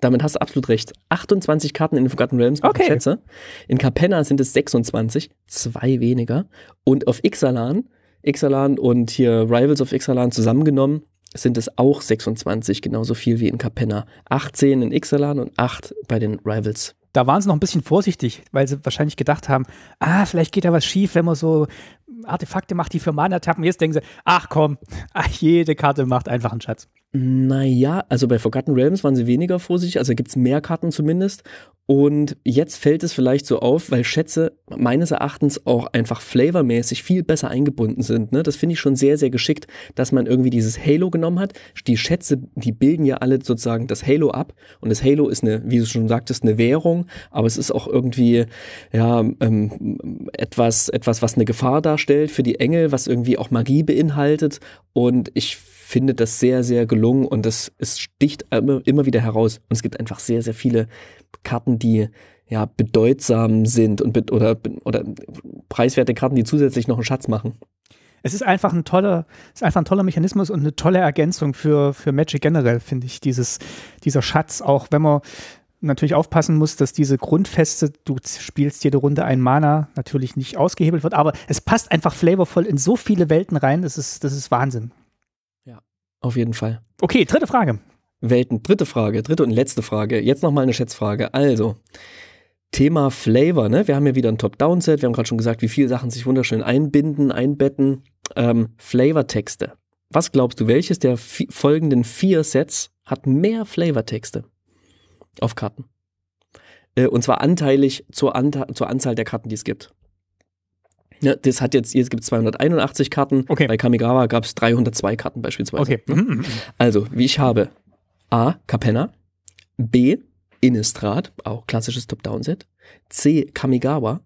Damit hast du absolut recht. 28 Karten in den Forgotten Realms machen Schätze. In Capenna sind es 26, zwei weniger. Und auf Ixalan, Ixalan und hier Rivals of Ixalan zusammengenommen, sind es auch 26, genauso viel wie in Capenna. 18 in Ixalan und 8 bei den Rivals da waren sie noch ein bisschen vorsichtig, weil sie wahrscheinlich gedacht haben, ah, vielleicht geht da was schief, wenn man so Artefakte macht, die für Mana tappen. Jetzt denken sie, ach komm, ach, jede Karte macht einfach einen Schatz. Naja, also bei Forgotten Realms waren sie weniger vorsichtig, also gibt es mehr Karten zumindest. Und jetzt fällt es vielleicht so auf, weil Schätze meines Erachtens auch einfach flavormäßig viel besser eingebunden sind. Ne? Das finde ich schon sehr, sehr geschickt, dass man irgendwie dieses Halo genommen hat. Die Schätze, die bilden ja alle sozusagen das Halo ab. Und das Halo ist eine, wie du schon sagtest, eine Währung, aber es ist auch irgendwie ja, ähm, etwas, etwas, was eine Gefahr darstellt für die Engel, was irgendwie auch Magie beinhaltet. Und ich finde das sehr, sehr gelungen und das, es sticht immer, immer wieder heraus. Und es gibt einfach sehr, sehr viele Karten, die ja bedeutsam sind und oder, oder preiswerte Karten, die zusätzlich noch einen Schatz machen. Es ist einfach ein toller, ist einfach ein toller Mechanismus und eine tolle Ergänzung für, für Magic generell, finde ich, dieses, dieser Schatz, auch wenn man natürlich aufpassen muss, dass diese Grundfeste, du spielst jede Runde ein Mana, natürlich nicht ausgehebelt wird, aber es passt einfach flavorvoll in so viele Welten rein, das ist, das ist Wahnsinn. Auf jeden Fall. Okay, dritte Frage. Welten. Dritte Frage, dritte und letzte Frage. Jetzt nochmal eine Schätzfrage. Also, Thema Flavor, ne? Wir haben ja wieder ein Top-Down-Set. Wir haben gerade schon gesagt, wie viele Sachen sich wunderschön einbinden, einbetten. Ähm, Flavortexte. Was glaubst du, welches der vi folgenden vier Sets hat mehr Flavortexte auf Karten? Äh, und zwar anteilig zur, Anta zur Anzahl der Karten, die es gibt. Ja, das hat jetzt, jetzt gibt es 281 Karten. Okay. Bei Kamigawa gab es 302 Karten beispielsweise. Okay. Ne? Mhm, mhm. Also, wie ich habe A. Capenna, B. Innistrad, auch klassisches Top-Down-Set, C. Kamigawa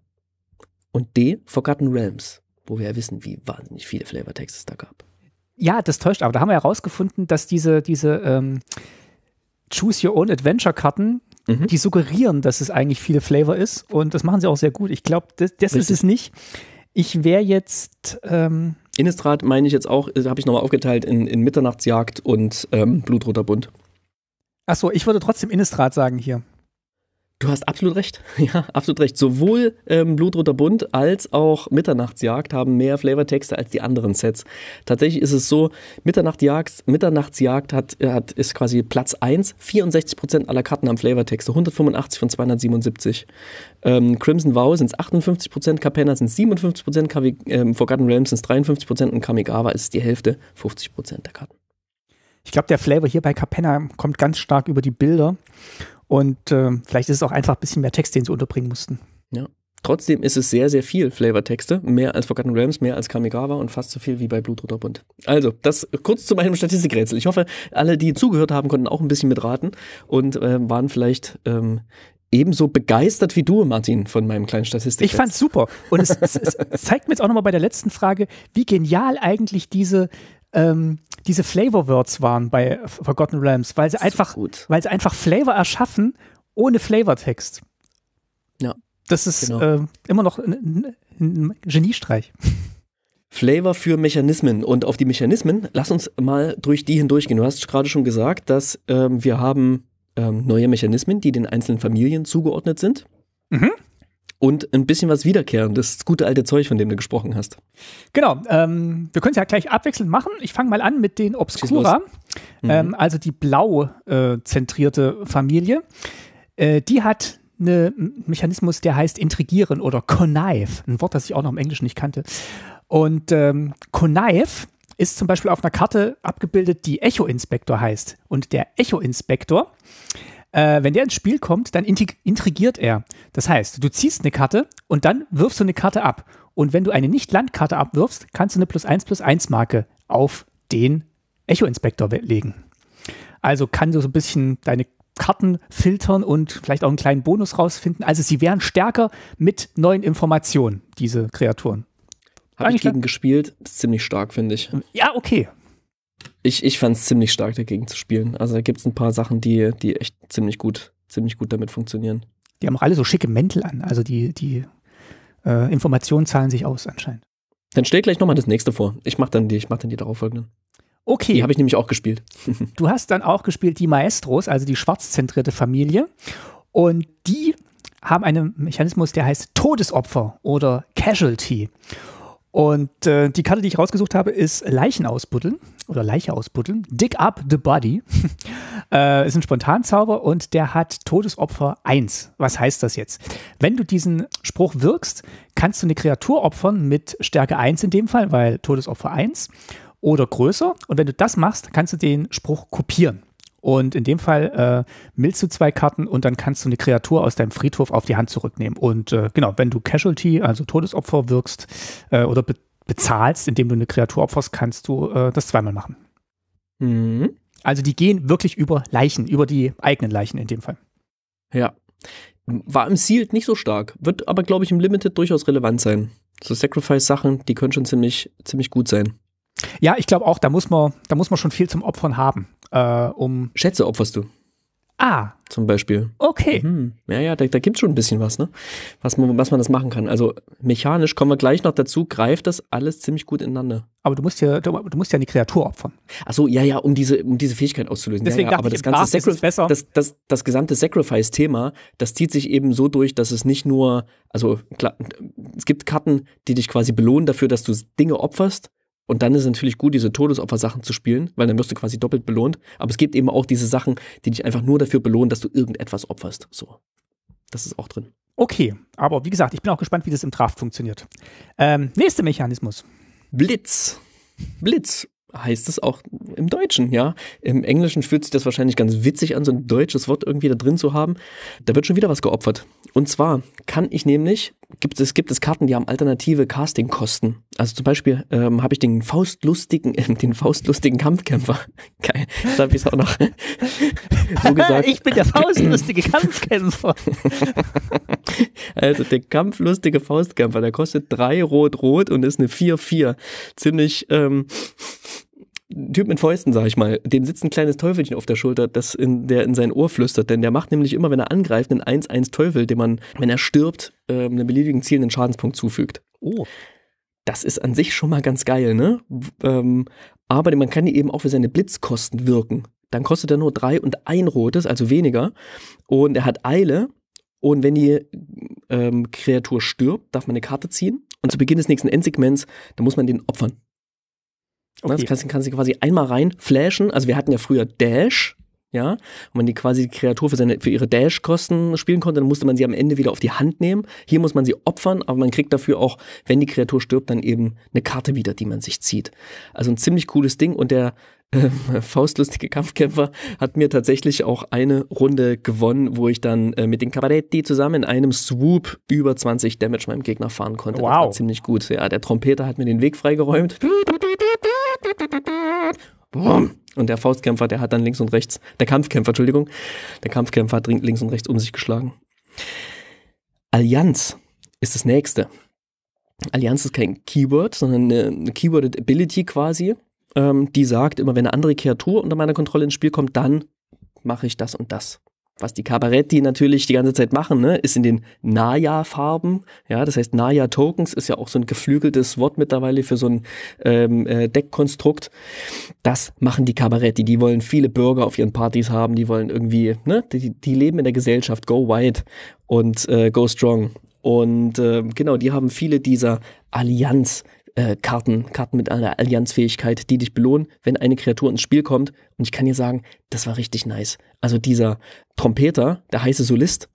und D. Forgotten Realms, wo wir ja wissen, wie wahnsinnig viele Flavortexte es da gab. Ja, das täuscht, aber da haben wir herausgefunden, dass diese, diese ähm, Choose Your Own Adventure-Karten, mhm. die suggerieren, dass es eigentlich viele Flavor ist und das machen sie auch sehr gut. Ich glaube, das, das ist es nicht. Ich wäre jetzt. Ähm Innistrad meine ich jetzt auch, äh, habe ich nochmal aufgeteilt in, in Mitternachtsjagd und ähm, Blutroter Bund. Achso, ich würde trotzdem Innistrad sagen hier. Du hast absolut recht. Ja, absolut recht. Sowohl ähm, Blutroter Bund als auch Mitternachtsjagd haben mehr Flavortexte als die anderen Sets. Tatsächlich ist es so, Mitternachtsjagd, Mitternachtsjagd hat, äh, hat, ist quasi Platz 1. 64% aller Karten haben Flavortexte. 185 von 277. Ähm, Crimson Vow sind es 58%, Capenna sind es 57%, Kavi, ähm, Forgotten Realms sind es 53% und Kamigawa ist die Hälfte, 50% der Karten. Ich glaube, der Flavor hier bei Capenna kommt ganz stark über die Bilder und äh, vielleicht ist es auch einfach ein bisschen mehr Text, den sie unterbringen mussten. Ja. Trotzdem ist es sehr, sehr viel Flavortexte. Mehr als Forgotten Realms, mehr als Kamigawa und fast so viel wie bei Blutroter Bund. Also, das kurz zu meinem Statistikrätsel. Ich hoffe, alle, die zugehört haben, konnten auch ein bisschen mitraten und äh, waren vielleicht ähm, ebenso begeistert wie du, Martin, von meinem kleinen Statistikrätsel. Ich fand's super. Und es, es, es zeigt mir jetzt auch nochmal bei der letzten Frage, wie genial eigentlich diese ähm, diese Flavor-Words waren bei Forgotten Realms, weil sie einfach, gut. weil sie einfach Flavor erschaffen ohne Flavortext. Ja. Das ist genau. äh, immer noch ein, ein Geniestreich. Flavor für Mechanismen. Und auf die Mechanismen, lass uns mal durch die hindurchgehen. Du hast gerade schon gesagt, dass ähm, wir haben ähm, neue Mechanismen, die den einzelnen Familien zugeordnet sind. Mhm und ein bisschen was wiederkehren, das gute alte Zeug, von dem du gesprochen hast. Genau, ähm, wir können es ja gleich abwechselnd machen. Ich fange mal an mit den Obscura, mhm. Ähm, also die blau äh, zentrierte Familie. Äh, die hat einen Mechanismus, der heißt Intrigieren oder Connive, ein Wort, das ich auch noch im Englischen nicht kannte. Und ähm, Connive ist zum Beispiel auf einer Karte abgebildet, die Echo-Inspektor heißt. Und der Echo-Inspektor äh, wenn der ins Spiel kommt, dann intrigiert er. Das heißt, du ziehst eine Karte und dann wirfst du eine Karte ab. Und wenn du eine Nicht-Landkarte abwirfst, kannst du eine plus 1 plus 1 Marke auf den Echo-Inspektor legen. Also kann du so ein bisschen deine Karten filtern und vielleicht auch einen kleinen Bonus rausfinden. Also sie wären stärker mit neuen Informationen, diese Kreaturen. Habe ich gegen gespielt. ist ziemlich stark, finde ich. Ja, okay ich, ich fand es ziemlich stark, dagegen zu spielen. Also da gibt es ein paar Sachen, die, die echt ziemlich gut, ziemlich gut damit funktionieren. Die haben auch alle so schicke Mäntel an. Also die, die äh, Informationen zahlen sich aus anscheinend. Dann stell gleich nochmal das nächste vor. Ich mach dann die, ich mach dann die darauffolgenden. Okay. Die habe ich nämlich auch gespielt. du hast dann auch gespielt die Maestros, also die schwarzzentrierte Familie. Und die haben einen Mechanismus, der heißt Todesopfer oder Casualty. Und äh, die Karte, die ich rausgesucht habe, ist Leichen ausbuddeln oder Leiche ausbuddeln. Dig up the body. äh, ist ein Spontanzauber und der hat Todesopfer 1. Was heißt das jetzt? Wenn du diesen Spruch wirkst, kannst du eine Kreatur opfern mit Stärke 1 in dem Fall, weil Todesopfer 1 oder größer. Und wenn du das machst, kannst du den Spruch kopieren. Und in dem Fall äh, millst du zwei Karten und dann kannst du eine Kreatur aus deinem Friedhof auf die Hand zurücknehmen. Und äh, genau, wenn du Casualty, also Todesopfer, wirkst äh, oder be bezahlst, indem du eine Kreatur opferst, kannst du äh, das zweimal machen. Mhm. Also die gehen wirklich über Leichen, über die eigenen Leichen in dem Fall. Ja. War im Sealed nicht so stark, wird aber, glaube ich, im Limited durchaus relevant sein. So Sacrifice-Sachen, die können schon ziemlich, ziemlich gut sein. Ja, ich glaube auch, da muss, man, da muss man schon viel zum Opfern haben. Äh, um Schätze opferst du. Ah. Zum Beispiel. Okay. Mhm. Ja, ja, da, da gibt es schon ein bisschen was, ne? Was man, was man das machen kann. Also mechanisch kommen wir gleich noch dazu, greift das alles ziemlich gut ineinander. Aber du musst ja, du, du musst ja eine Kreatur opfern. Achso, ja, ja, um diese, um diese Fähigkeit auszulösen. Deswegen ja, ja, aber das ganze Sacri- besser. Das, das, das gesamte Sacrifice-Thema, das zieht sich eben so durch, dass es nicht nur, also klar, es gibt Karten, die dich quasi belohnen dafür, dass du Dinge opferst, und dann ist es natürlich gut, diese Todesopfer-Sachen zu spielen, weil dann wirst du quasi doppelt belohnt. Aber es gibt eben auch diese Sachen, die dich einfach nur dafür belohnen, dass du irgendetwas opferst. So. Das ist auch drin. Okay, aber wie gesagt, ich bin auch gespannt, wie das im Draft funktioniert. Ähm, nächster Mechanismus. Blitz. Blitz heißt es auch im Deutschen, ja. Im Englischen fühlt sich das wahrscheinlich ganz witzig an, so ein deutsches Wort irgendwie da drin zu haben. Da wird schon wieder was geopfert. Und zwar kann ich nämlich gibt es, gibt es Karten, die haben alternative Castingkosten. Also zum Beispiel ähm, habe ich den faustlustigen, äh, den faustlustigen Kampfkämpfer. Geil, das habe ich auch noch so gesagt. ich bin der faustlustige Kampfkämpfer. also der kampflustige Faustkämpfer, der kostet drei Rot-Rot und ist eine 4-4. Ziemlich ähm, Typ mit Fäusten, sag ich mal, dem sitzt ein kleines Teufelchen auf der Schulter, das in, der in sein Ohr flüstert. Denn der macht nämlich immer, wenn er angreift, einen 1-1-Teufel, dem man, wenn er stirbt, äh, einem beliebigen Ziel einen Schadenspunkt zufügt. Oh. Das ist an sich schon mal ganz geil, ne? Ähm, aber man kann die eben auch für seine Blitzkosten wirken. Dann kostet er nur drei und ein rotes, also weniger. Und er hat Eile. Und wenn die ähm, Kreatur stirbt, darf man eine Karte ziehen. Und zu Beginn des nächsten Endsegments, da muss man den opfern. Ne, okay. Das kannst, kannst du quasi einmal rein flashen. Also wir hatten ja früher Dash, ja, wenn man die quasi die Kreatur für, seine, für ihre Dash-Kosten spielen konnte, dann musste man sie am Ende wieder auf die Hand nehmen. Hier muss man sie opfern, aber man kriegt dafür auch, wenn die Kreatur stirbt, dann eben eine Karte wieder, die man sich zieht. Also ein ziemlich cooles Ding und der ähm, faustlustige Kampfkämpfer hat mir tatsächlich auch eine Runde gewonnen, wo ich dann äh, mit den Cabaretti zusammen in einem Swoop über 20 Damage meinem Gegner fahren konnte. Wow. Das war ziemlich gut. Ja, der Trompeter hat mir den Weg freigeräumt. Und der Faustkämpfer, der hat dann links und rechts, der Kampfkämpfer, Entschuldigung, der Kampfkämpfer hat links und rechts um sich geschlagen. Allianz ist das nächste. Allianz ist kein Keyword, sondern eine Keyworded Ability quasi, ähm, die sagt immer, wenn eine andere Kreatur unter meiner Kontrolle ins Spiel kommt, dann mache ich das und das was die Kabaretti natürlich die ganze Zeit machen, ne, ist in den Naya-Farben. Ja, das heißt Naya-Tokens ist ja auch so ein geflügeltes Wort mittlerweile für so ein ähm, äh, Deckkonstrukt. Das machen die Kabaretti. Die wollen viele Bürger auf ihren Partys haben. Die wollen irgendwie, ne, die, die leben in der Gesellschaft. Go white und äh, go strong. Und äh, genau, die haben viele dieser Allianz äh, Karten, Karten mit einer Allianzfähigkeit, die dich belohnen, wenn eine Kreatur ins Spiel kommt. Und ich kann dir sagen, das war richtig nice. Also dieser Trompeter, der heiße Solist,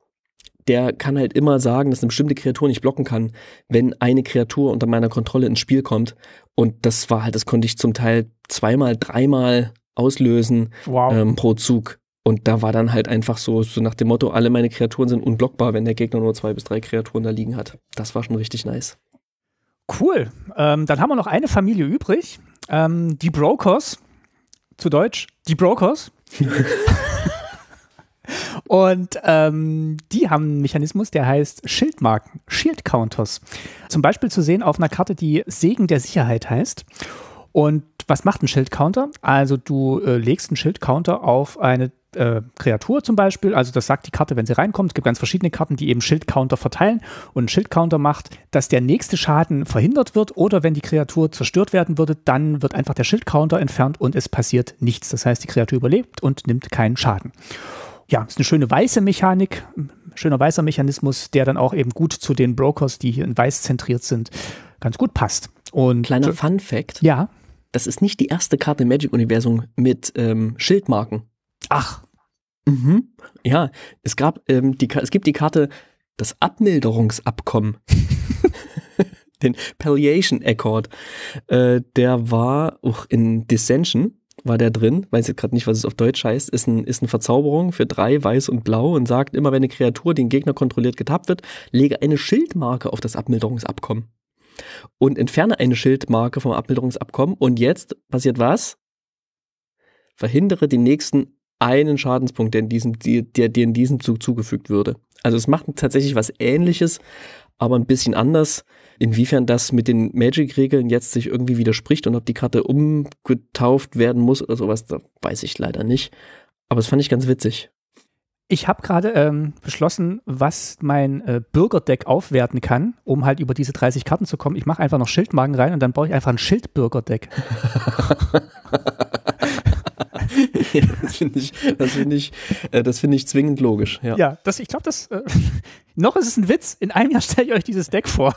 der kann halt immer sagen, dass eine bestimmte Kreatur nicht blocken kann, wenn eine Kreatur unter meiner Kontrolle ins Spiel kommt. Und das war halt, das konnte ich zum Teil zweimal, dreimal auslösen wow. ähm, pro Zug. Und da war dann halt einfach so, so nach dem Motto, alle meine Kreaturen sind unblockbar, wenn der Gegner nur zwei bis drei Kreaturen da liegen hat. Das war schon richtig nice. Cool. Ähm, dann haben wir noch eine Familie übrig. Ähm, die Brokers. Zu Deutsch, die Brokers. Und ähm, die haben einen Mechanismus, der heißt Schildmarken, Shield Counters. Zum Beispiel zu sehen auf einer Karte, die Segen der Sicherheit heißt. Und was macht ein Schildcounter? Also du äh, legst einen Schildcounter auf eine äh, Kreatur zum Beispiel. Also das sagt die Karte, wenn sie reinkommt. Es gibt ganz verschiedene Karten, die eben Schildcounter verteilen. Und ein Schildcounter macht, dass der nächste Schaden verhindert wird oder wenn die Kreatur zerstört werden würde, dann wird einfach der Schildcounter entfernt und es passiert nichts. Das heißt, die Kreatur überlebt und nimmt keinen Schaden. Ja, ist eine schöne weiße Mechanik, schöner weißer Mechanismus, der dann auch eben gut zu den Brokers, die hier in weiß zentriert sind, ganz gut passt. Und Kleiner Fun Fact. Ja das ist nicht die erste Karte im Magic-Universum mit ähm, Schildmarken. Ach. Mhm. Ja, es gab ähm, die, es gibt die Karte das Abmilderungsabkommen. den Palliation Accord. Äh, der war auch in Dissension, war der drin, weiß jetzt gerade nicht, was es auf Deutsch heißt, ist, ein, ist eine Verzauberung für drei, weiß und blau und sagt, immer wenn eine Kreatur den Gegner kontrolliert getappt wird, lege eine Schildmarke auf das Abmilderungsabkommen und entferne eine Schildmarke vom Abmilderungsabkommen. Und jetzt passiert was? Verhindere den nächsten einen Schadenspunkt, der in diesem, der dir in diesem Zug zugefügt würde. Also es macht tatsächlich was ähnliches, aber ein bisschen anders. Inwiefern das mit den Magic-Regeln jetzt sich irgendwie widerspricht und ob die Karte umgetauft werden muss oder sowas, da weiß ich leider nicht. Aber das fand ich ganz witzig. Ich habe gerade ähm, beschlossen, was mein äh, Bürgerdeck aufwerten kann, um halt über diese 30 Karten zu kommen. Ich mache einfach noch Schildmagen rein und dann baue ich einfach ein Schildbürgerdeck. das finde ich, das ich, äh, das ich zwingend logisch. Ja, ja das, ich glaube, das äh, noch ist es ein Witz. In einem Jahr stelle ich euch dieses Deck vor.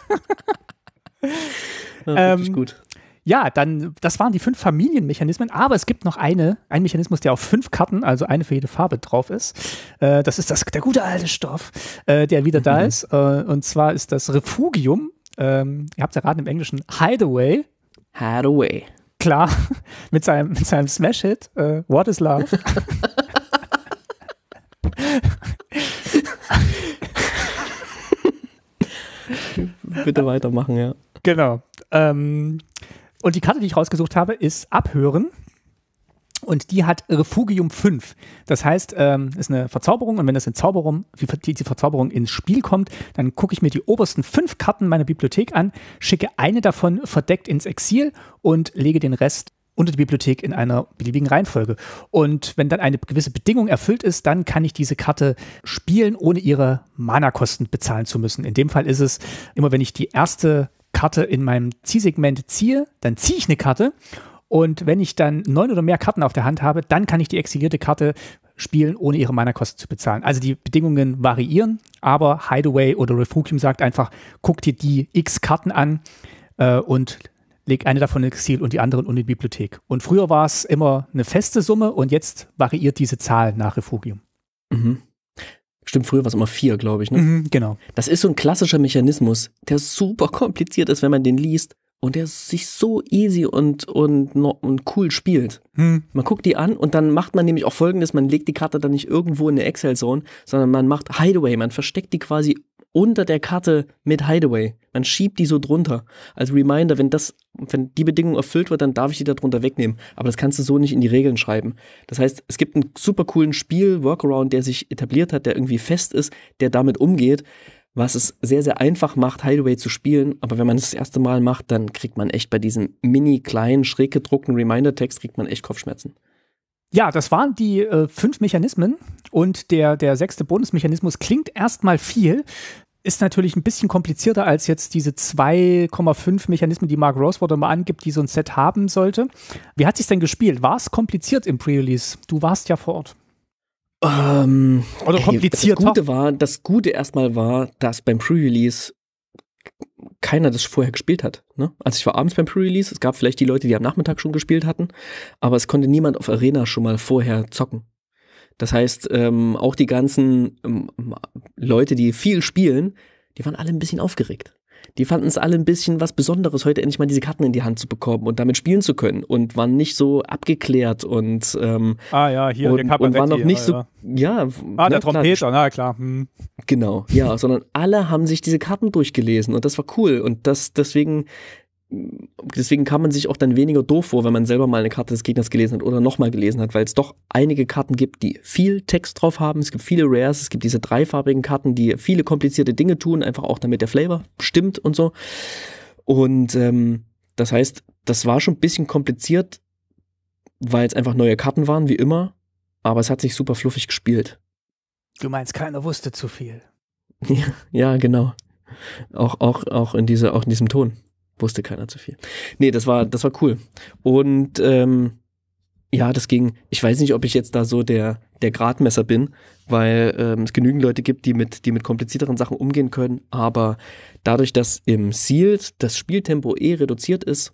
ja, ähm, gut ja, dann, das waren die fünf Familienmechanismen, aber es gibt noch eine, einen Mechanismus, der auf fünf Karten, also eine für jede Farbe drauf ist. Äh, das ist das, der gute alte Stoff, äh, der wieder da mhm. ist. Äh, und zwar ist das Refugium, ähm, ihr habt es erraten im Englischen, Hideaway. Hideaway. Klar, mit seinem, mit seinem Smash-Hit, äh, What is Love? Bitte weitermachen, ja. Genau. Ähm, und die Karte, die ich rausgesucht habe, ist Abhören. Und die hat Refugium 5. Das heißt, ähm, ist eine Verzauberung. Und wenn das in Zauberung, die, die Verzauberung ins Spiel kommt, dann gucke ich mir die obersten fünf Karten meiner Bibliothek an, schicke eine davon verdeckt ins Exil und lege den Rest unter die Bibliothek in einer beliebigen Reihenfolge. Und wenn dann eine gewisse Bedingung erfüllt ist, dann kann ich diese Karte spielen, ohne ihre Mana-Kosten bezahlen zu müssen. In dem Fall ist es, immer wenn ich die erste Karte in meinem Zielsegment ziehe, dann ziehe ich eine Karte und wenn ich dann neun oder mehr Karten auf der Hand habe, dann kann ich die exilierte Karte spielen, ohne ihre Mana-Kosten zu bezahlen. Also die Bedingungen variieren, aber Hideaway oder Refugium sagt einfach, guck dir die x Karten an äh, und leg eine davon in Exil und die anderen in die Bibliothek. Und früher war es immer eine feste Summe und jetzt variiert diese Zahl nach Refugium. Mhm. Stimmt, früher war es immer vier, glaube ich. Ne? Mhm, genau. Das ist so ein klassischer Mechanismus, der super kompliziert ist, wenn man den liest und der sich so easy und, und, und cool spielt. Hm. Man guckt die an und dann macht man nämlich auch folgendes, man legt die Karte dann nicht irgendwo in eine Excel-Zone, sondern man macht Hideaway, man versteckt die quasi unter der Karte mit Hideaway. Man schiebt die so drunter. Als Reminder, wenn das, wenn die Bedingung erfüllt wird, dann darf ich die da drunter wegnehmen. Aber das kannst du so nicht in die Regeln schreiben. Das heißt, es gibt einen super coolen Spiel-Workaround, der sich etabliert hat, der irgendwie fest ist, der damit umgeht was es sehr, sehr einfach macht, Hideaway zu spielen. Aber wenn man es das, erste Mal macht, dann kriegt man echt bei diesem mini kleinen, schräg gedruckten Reminder-Text, kriegt man echt Kopfschmerzen. Ja, das waren die äh, fünf Mechanismen und der, der sechste Bonusmechanismus klingt erstmal viel, ist natürlich ein bisschen komplizierter als jetzt diese 2,5 Mechanismen, die Mark Rosewater mal angibt, die so ein Set haben sollte. Wie hat sich denn gespielt? War es kompliziert im Pre-Release? Du warst ja vor Ort. Ähm, Oder kompliziert. Das Gute war, das Gute erstmal war, dass beim Pre-Release keiner das vorher gespielt hat. Ne? Also ich war abends beim Pre-Release, es gab vielleicht die Leute, die am Nachmittag schon gespielt hatten, aber es konnte niemand auf Arena schon mal vorher zocken. Das heißt, ähm, auch die ganzen ähm, Leute, die viel spielen, die waren alle ein bisschen aufgeregt die fanden es alle ein bisschen was Besonderes, heute endlich mal diese Karten in die Hand zu bekommen und damit spielen zu können und waren nicht so abgeklärt und ähm, ah ja hier und, der und waren noch nicht so ja, ja ah der Trompeter klar, na klar hm. genau ja sondern alle haben sich diese Karten durchgelesen und das war cool und das deswegen deswegen kam man sich auch dann weniger doof vor, wenn man selber mal eine Karte des Gegners gelesen hat oder nochmal gelesen hat, weil es doch einige Karten gibt, die viel Text drauf haben. Es gibt viele Rares, es gibt diese dreifarbigen Karten, die viele komplizierte Dinge tun, einfach auch damit der Flavor stimmt und so. Und ähm, das heißt, das war schon ein bisschen kompliziert, weil es einfach neue Karten waren, wie immer, aber es hat sich super fluffig gespielt. Du meinst, keiner wusste zu viel. ja, genau. Auch, auch, auch, in diese, auch in diesem Ton. Wusste keiner zu viel. Nee, das war, das war cool. Und ähm, ja, das ging. Ich weiß nicht, ob ich jetzt da so der, der Gradmesser bin, weil ähm, es genügend Leute gibt, die mit, die mit komplizierteren Sachen umgehen können. Aber dadurch, dass im Sealed das Spieltempo eh reduziert ist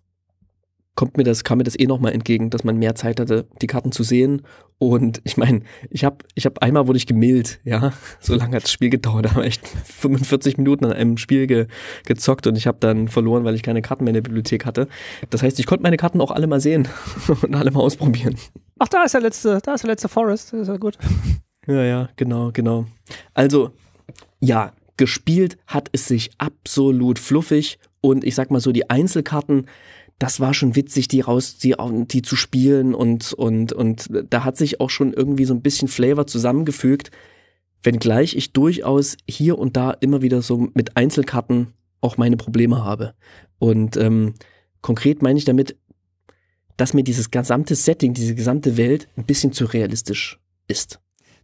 kommt mir das, kam mir das eh nochmal entgegen, dass man mehr Zeit hatte, die Karten zu sehen. Und ich meine, ich habe ich hab einmal wurde ich gemailt, ja. So lange hat das Spiel gedauert, Da aber ich 45 Minuten an einem Spiel ge, gezockt und ich habe dann verloren, weil ich keine Karten mehr in der Bibliothek hatte. Das heißt, ich konnte meine Karten auch alle mal sehen und alle mal ausprobieren. Ach, da ist der letzte, da ist der letzte Forest, das ist ja gut. Ja, ja, genau, genau. Also, ja, gespielt hat es sich absolut fluffig und ich sag mal so, die Einzelkarten, das war schon witzig, die raus, die, die zu spielen und, und, und da hat sich auch schon irgendwie so ein bisschen Flavor zusammengefügt, wenngleich ich durchaus hier und da immer wieder so mit Einzelkarten auch meine Probleme habe. Und ähm, konkret meine ich damit, dass mir dieses gesamte Setting, diese gesamte Welt ein bisschen zu realistisch ist.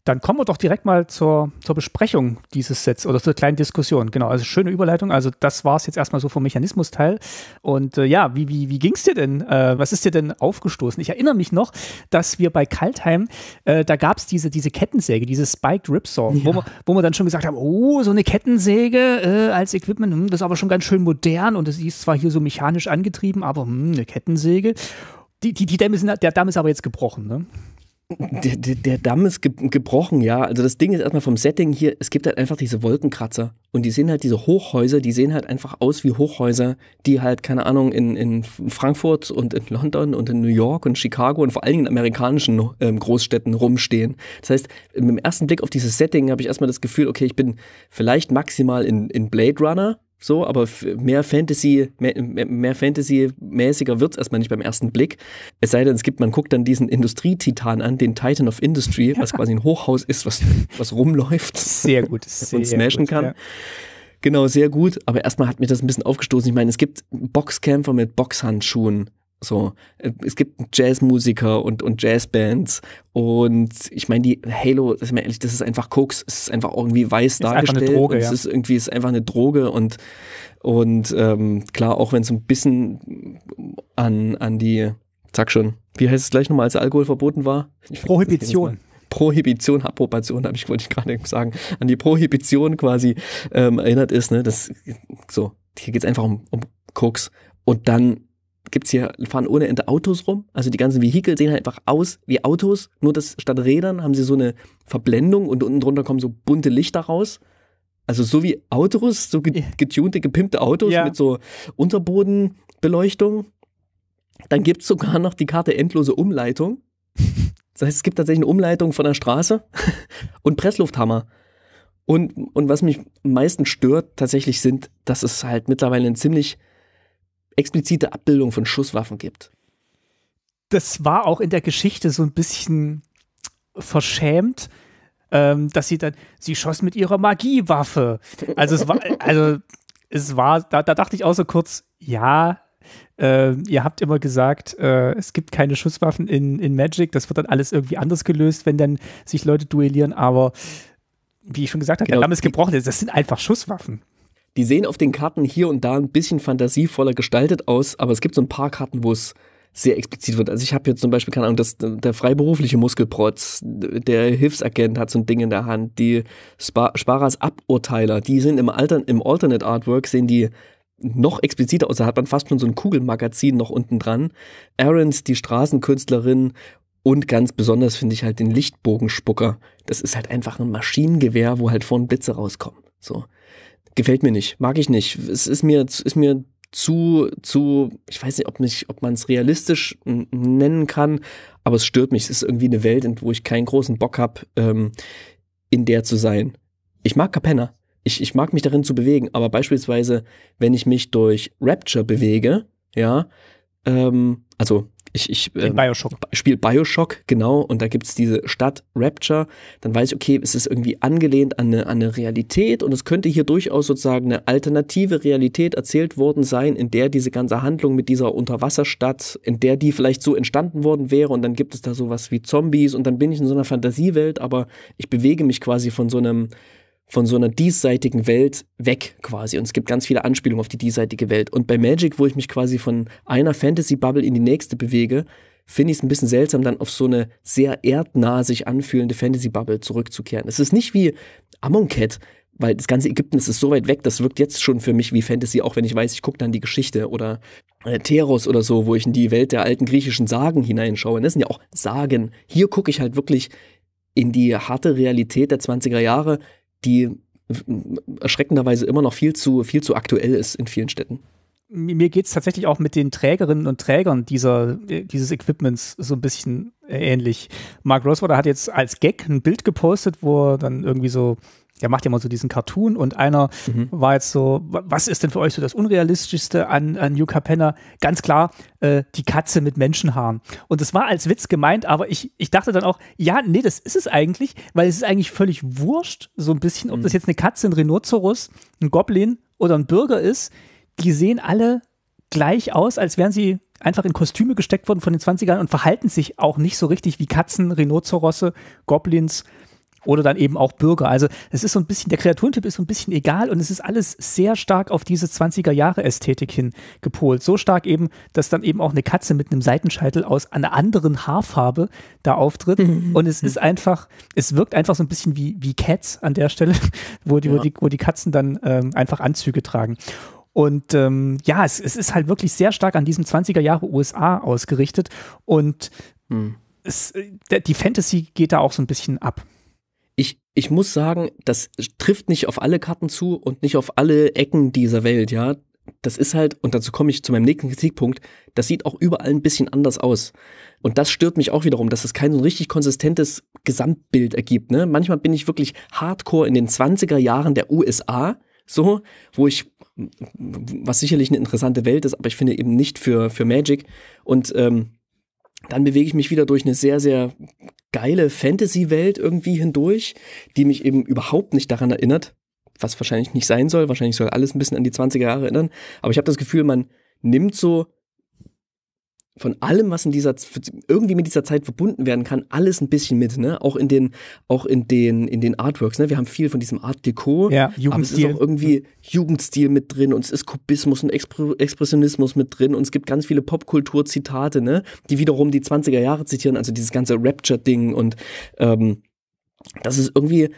Dann kommen wir doch direkt mal zur, zur Besprechung dieses Sets oder zur kleinen Diskussion. Genau, also schöne Überleitung. Also das war es jetzt erstmal so vom Mechanismusteil. Und äh, ja, wie, wie, wie ging es dir denn? Äh, was ist dir denn aufgestoßen? Ich erinnere mich noch, dass wir bei Kaltheim, äh, da gab es diese, diese Kettensäge, diese Spiked Ripsaw, ja. wo, wir, wo wir dann schon gesagt haben, oh, so eine Kettensäge äh, als Equipment, hm, das ist aber schon ganz schön modern und die ist zwar hier so mechanisch angetrieben, aber hm, eine Kettensäge. Die, die, die Dämme sind, der Damm ist aber jetzt gebrochen, ne? Der, der, der, Damm ist ge gebrochen, ja. Also das Ding ist erstmal vom Setting hier, es gibt halt einfach diese Wolkenkratzer. Und die sehen halt diese Hochhäuser, die sehen halt einfach aus wie Hochhäuser, die halt, keine Ahnung, in, in Frankfurt und in London und in New York und Chicago und vor allen Dingen in amerikanischen ähm, Großstädten rumstehen. Das heißt, mit dem ersten Blick auf dieses Setting habe ich erstmal das Gefühl, okay, ich bin vielleicht maximal in, in Blade Runner, so, aber mehr Fantasy, mehr, mehr Fantasy-mäßiger wird es erstmal nicht beim ersten Blick. Es sei denn, es gibt, man guckt dann diesen Industrietitan an, den Titan of Industry, was quasi ein Hochhaus ist, was, was rumläuft. Sehr gut. Sehr und smashen gut, kann. Ja. Genau, sehr gut. Aber erstmal hat mir das ein bisschen aufgestoßen. Ich meine, es gibt Boxkämpfer mit Boxhandschuhen. So, äh, es gibt Jazzmusiker und, und Jazzbands und ich meine, die Halo, das ist, mir ehrlich, das ist einfach Koks, es ist einfach irgendwie weiß ist dargestellt. Droge, ja. Es ist irgendwie es ist einfach eine Droge und, und ähm, klar, auch wenn es ein bisschen an, an die, sag schon, wie heißt es gleich nochmal, als Alkohol verboten war? Ich Prohibition. Prohibition, Approbation, habe ich wollte ich gerade sagen, an die Prohibition quasi ähm, erinnert ist, ne? Das so, hier geht's einfach um, um Koks. Und dann gibt es hier, fahren ohne Ende Autos rum. Also die ganzen Vehikel sehen halt einfach aus wie Autos, nur dass statt Rädern haben sie so eine Verblendung und unten drunter kommen so bunte Lichter raus. Also so wie Autos, so getunte, gepimpte Autos ja. mit so Unterbodenbeleuchtung. Dann gibt es sogar noch die Karte endlose Umleitung. Das heißt, es gibt tatsächlich eine Umleitung von der Straße und Presslufthammer. Und, und was mich am meisten stört tatsächlich sind, dass es halt mittlerweile ein ziemlich explizite Abbildung von Schusswaffen gibt. Das war auch in der Geschichte so ein bisschen verschämt, ähm, dass sie dann, sie schoss mit ihrer Magiewaffe. Also es war, also es war, da, da dachte ich auch so kurz, ja, äh, ihr habt immer gesagt, äh, es gibt keine Schusswaffen in, in Magic, das wird dann alles irgendwie anders gelöst, wenn dann sich Leute duellieren, aber wie ich schon gesagt habe, genau. der Lamm ist gebrochen, das sind einfach Schusswaffen. Die sehen auf den Karten hier und da ein bisschen fantasievoller gestaltet aus, aber es gibt so ein paar Karten, wo es sehr explizit wird. Also ich habe hier zum Beispiel, keine Ahnung, das, der freiberufliche Muskelprotz, der Hilfsagent hat so ein Ding in der Hand, die Spa Sparas Aburteiler, die sind im, Alter, im Alternate Artwork, sehen die noch expliziter aus, da hat man fast schon so ein Kugelmagazin noch unten dran. Aarons, die Straßenkünstlerin und ganz besonders finde ich halt den Lichtbogenspucker. Das ist halt einfach ein Maschinengewehr, wo halt vorn Blitze rauskommen. So gefällt mir nicht, mag ich nicht. Es ist mir, ist mir zu, zu, ich weiß nicht, ob, ob man es realistisch nennen kann, aber es stört mich. Es ist irgendwie eine Welt, wo ich keinen großen Bock habe, ähm, in der zu sein. Ich mag Capenna. Ich, ich mag mich darin zu bewegen, aber beispielsweise, wenn ich mich durch Rapture bewege, ja, ähm, also ich, ich äh, Bioshock. spiele Bioshock, genau, und da gibt es diese Stadt Rapture, dann weiß ich, okay, es ist irgendwie angelehnt an eine, an eine Realität und es könnte hier durchaus sozusagen eine alternative Realität erzählt worden sein, in der diese ganze Handlung mit dieser Unterwasserstadt, in der die vielleicht so entstanden worden wäre und dann gibt es da sowas wie Zombies und dann bin ich in so einer Fantasiewelt, aber ich bewege mich quasi von so einem von so einer diesseitigen Welt weg quasi. Und es gibt ganz viele Anspielungen auf die diesseitige Welt. Und bei Magic, wo ich mich quasi von einer Fantasy-Bubble in die nächste bewege, finde ich es ein bisschen seltsam, dann auf so eine sehr erdnah sich anfühlende Fantasy-Bubble zurückzukehren. Es ist nicht wie Amonkhet, weil das ganze Ägypten ist so weit weg, das wirkt jetzt schon für mich wie Fantasy, auch wenn ich weiß, ich gucke dann die Geschichte oder äh, Theros oder so, wo ich in die Welt der alten griechischen Sagen hineinschaue. Ne, das sind ja auch Sagen. Hier gucke ich halt wirklich in die harte Realität der 20er Jahre die erschreckenderweise immer noch viel zu, viel zu aktuell ist in vielen Städten. Mir geht es tatsächlich auch mit den Trägerinnen und Trägern dieser, äh, dieses Equipments so ein bisschen äh, ähnlich. Mark Rosewater hat jetzt als Gag ein Bild gepostet, wo er dann irgendwie so der macht ja mal so diesen Cartoon und einer mhm. war jetzt so, was ist denn für euch so das Unrealistischste an, an Yuka Penner? Ganz klar, äh, die Katze mit Menschenhaaren. Und das war als Witz gemeint, aber ich, ich dachte dann auch, ja, nee, das ist es eigentlich, weil es ist eigentlich völlig wurscht, so ein bisschen, ob mhm. das jetzt eine Katze, ein Rhinoceros, ein Goblin oder ein Bürger ist. Die sehen alle gleich aus, als wären sie einfach in Kostüme gesteckt worden von den 20ern und verhalten sich auch nicht so richtig wie Katzen, Rhinozerosse, Goblins oder dann eben auch Bürger. Also es ist so ein bisschen, der Kreaturentyp ist so ein bisschen egal und es ist alles sehr stark auf diese 20er Jahre Ästhetik hin gepolt. So stark eben, dass dann eben auch eine Katze mit einem Seitenscheitel aus einer anderen Haarfarbe da auftritt mhm. und es ist einfach, es wirkt einfach so ein bisschen wie, wie Cats an der Stelle, wo die, ja. wo die, wo die Katzen dann ähm, einfach Anzüge tragen. Und ähm, ja, es, es ist halt wirklich sehr stark an diesem 20er Jahre USA ausgerichtet und mhm. es, äh, die Fantasy geht da auch so ein bisschen ab ich muss sagen, das trifft nicht auf alle Karten zu und nicht auf alle Ecken dieser Welt, ja. Das ist halt, und dazu komme ich zu meinem nächsten Kritikpunkt, das sieht auch überall ein bisschen anders aus. Und das stört mich auch wiederum, dass es kein so richtig konsistentes Gesamtbild ergibt. Ne? Manchmal bin ich wirklich hardcore in den 20er Jahren der USA, so, wo ich, was sicherlich eine interessante Welt ist, aber ich finde eben nicht für, für Magic. Und ähm, dann bewege ich mich wieder durch eine sehr, sehr geile Fantasy-Welt irgendwie hindurch, die mich eben überhaupt nicht daran erinnert, was wahrscheinlich nicht sein soll. Wahrscheinlich soll alles ein bisschen an die 20er Jahre erinnern. Aber ich habe das Gefühl, man nimmt so von allem, was in dieser irgendwie mit dieser Zeit verbunden werden kann, alles ein bisschen mit, ne? Auch in den, auch in den, in den Artworks, ne? Wir haben viel von diesem Art Deco, ja, aber es ist auch irgendwie Jugendstil mit drin und es ist Kubismus und Expr Expressionismus mit drin und es gibt ganz viele Popkultur-Zitate, ne? Die wiederum die 20er Jahre zitieren, also dieses ganze Rapture-Ding und ähm, das ist irgendwie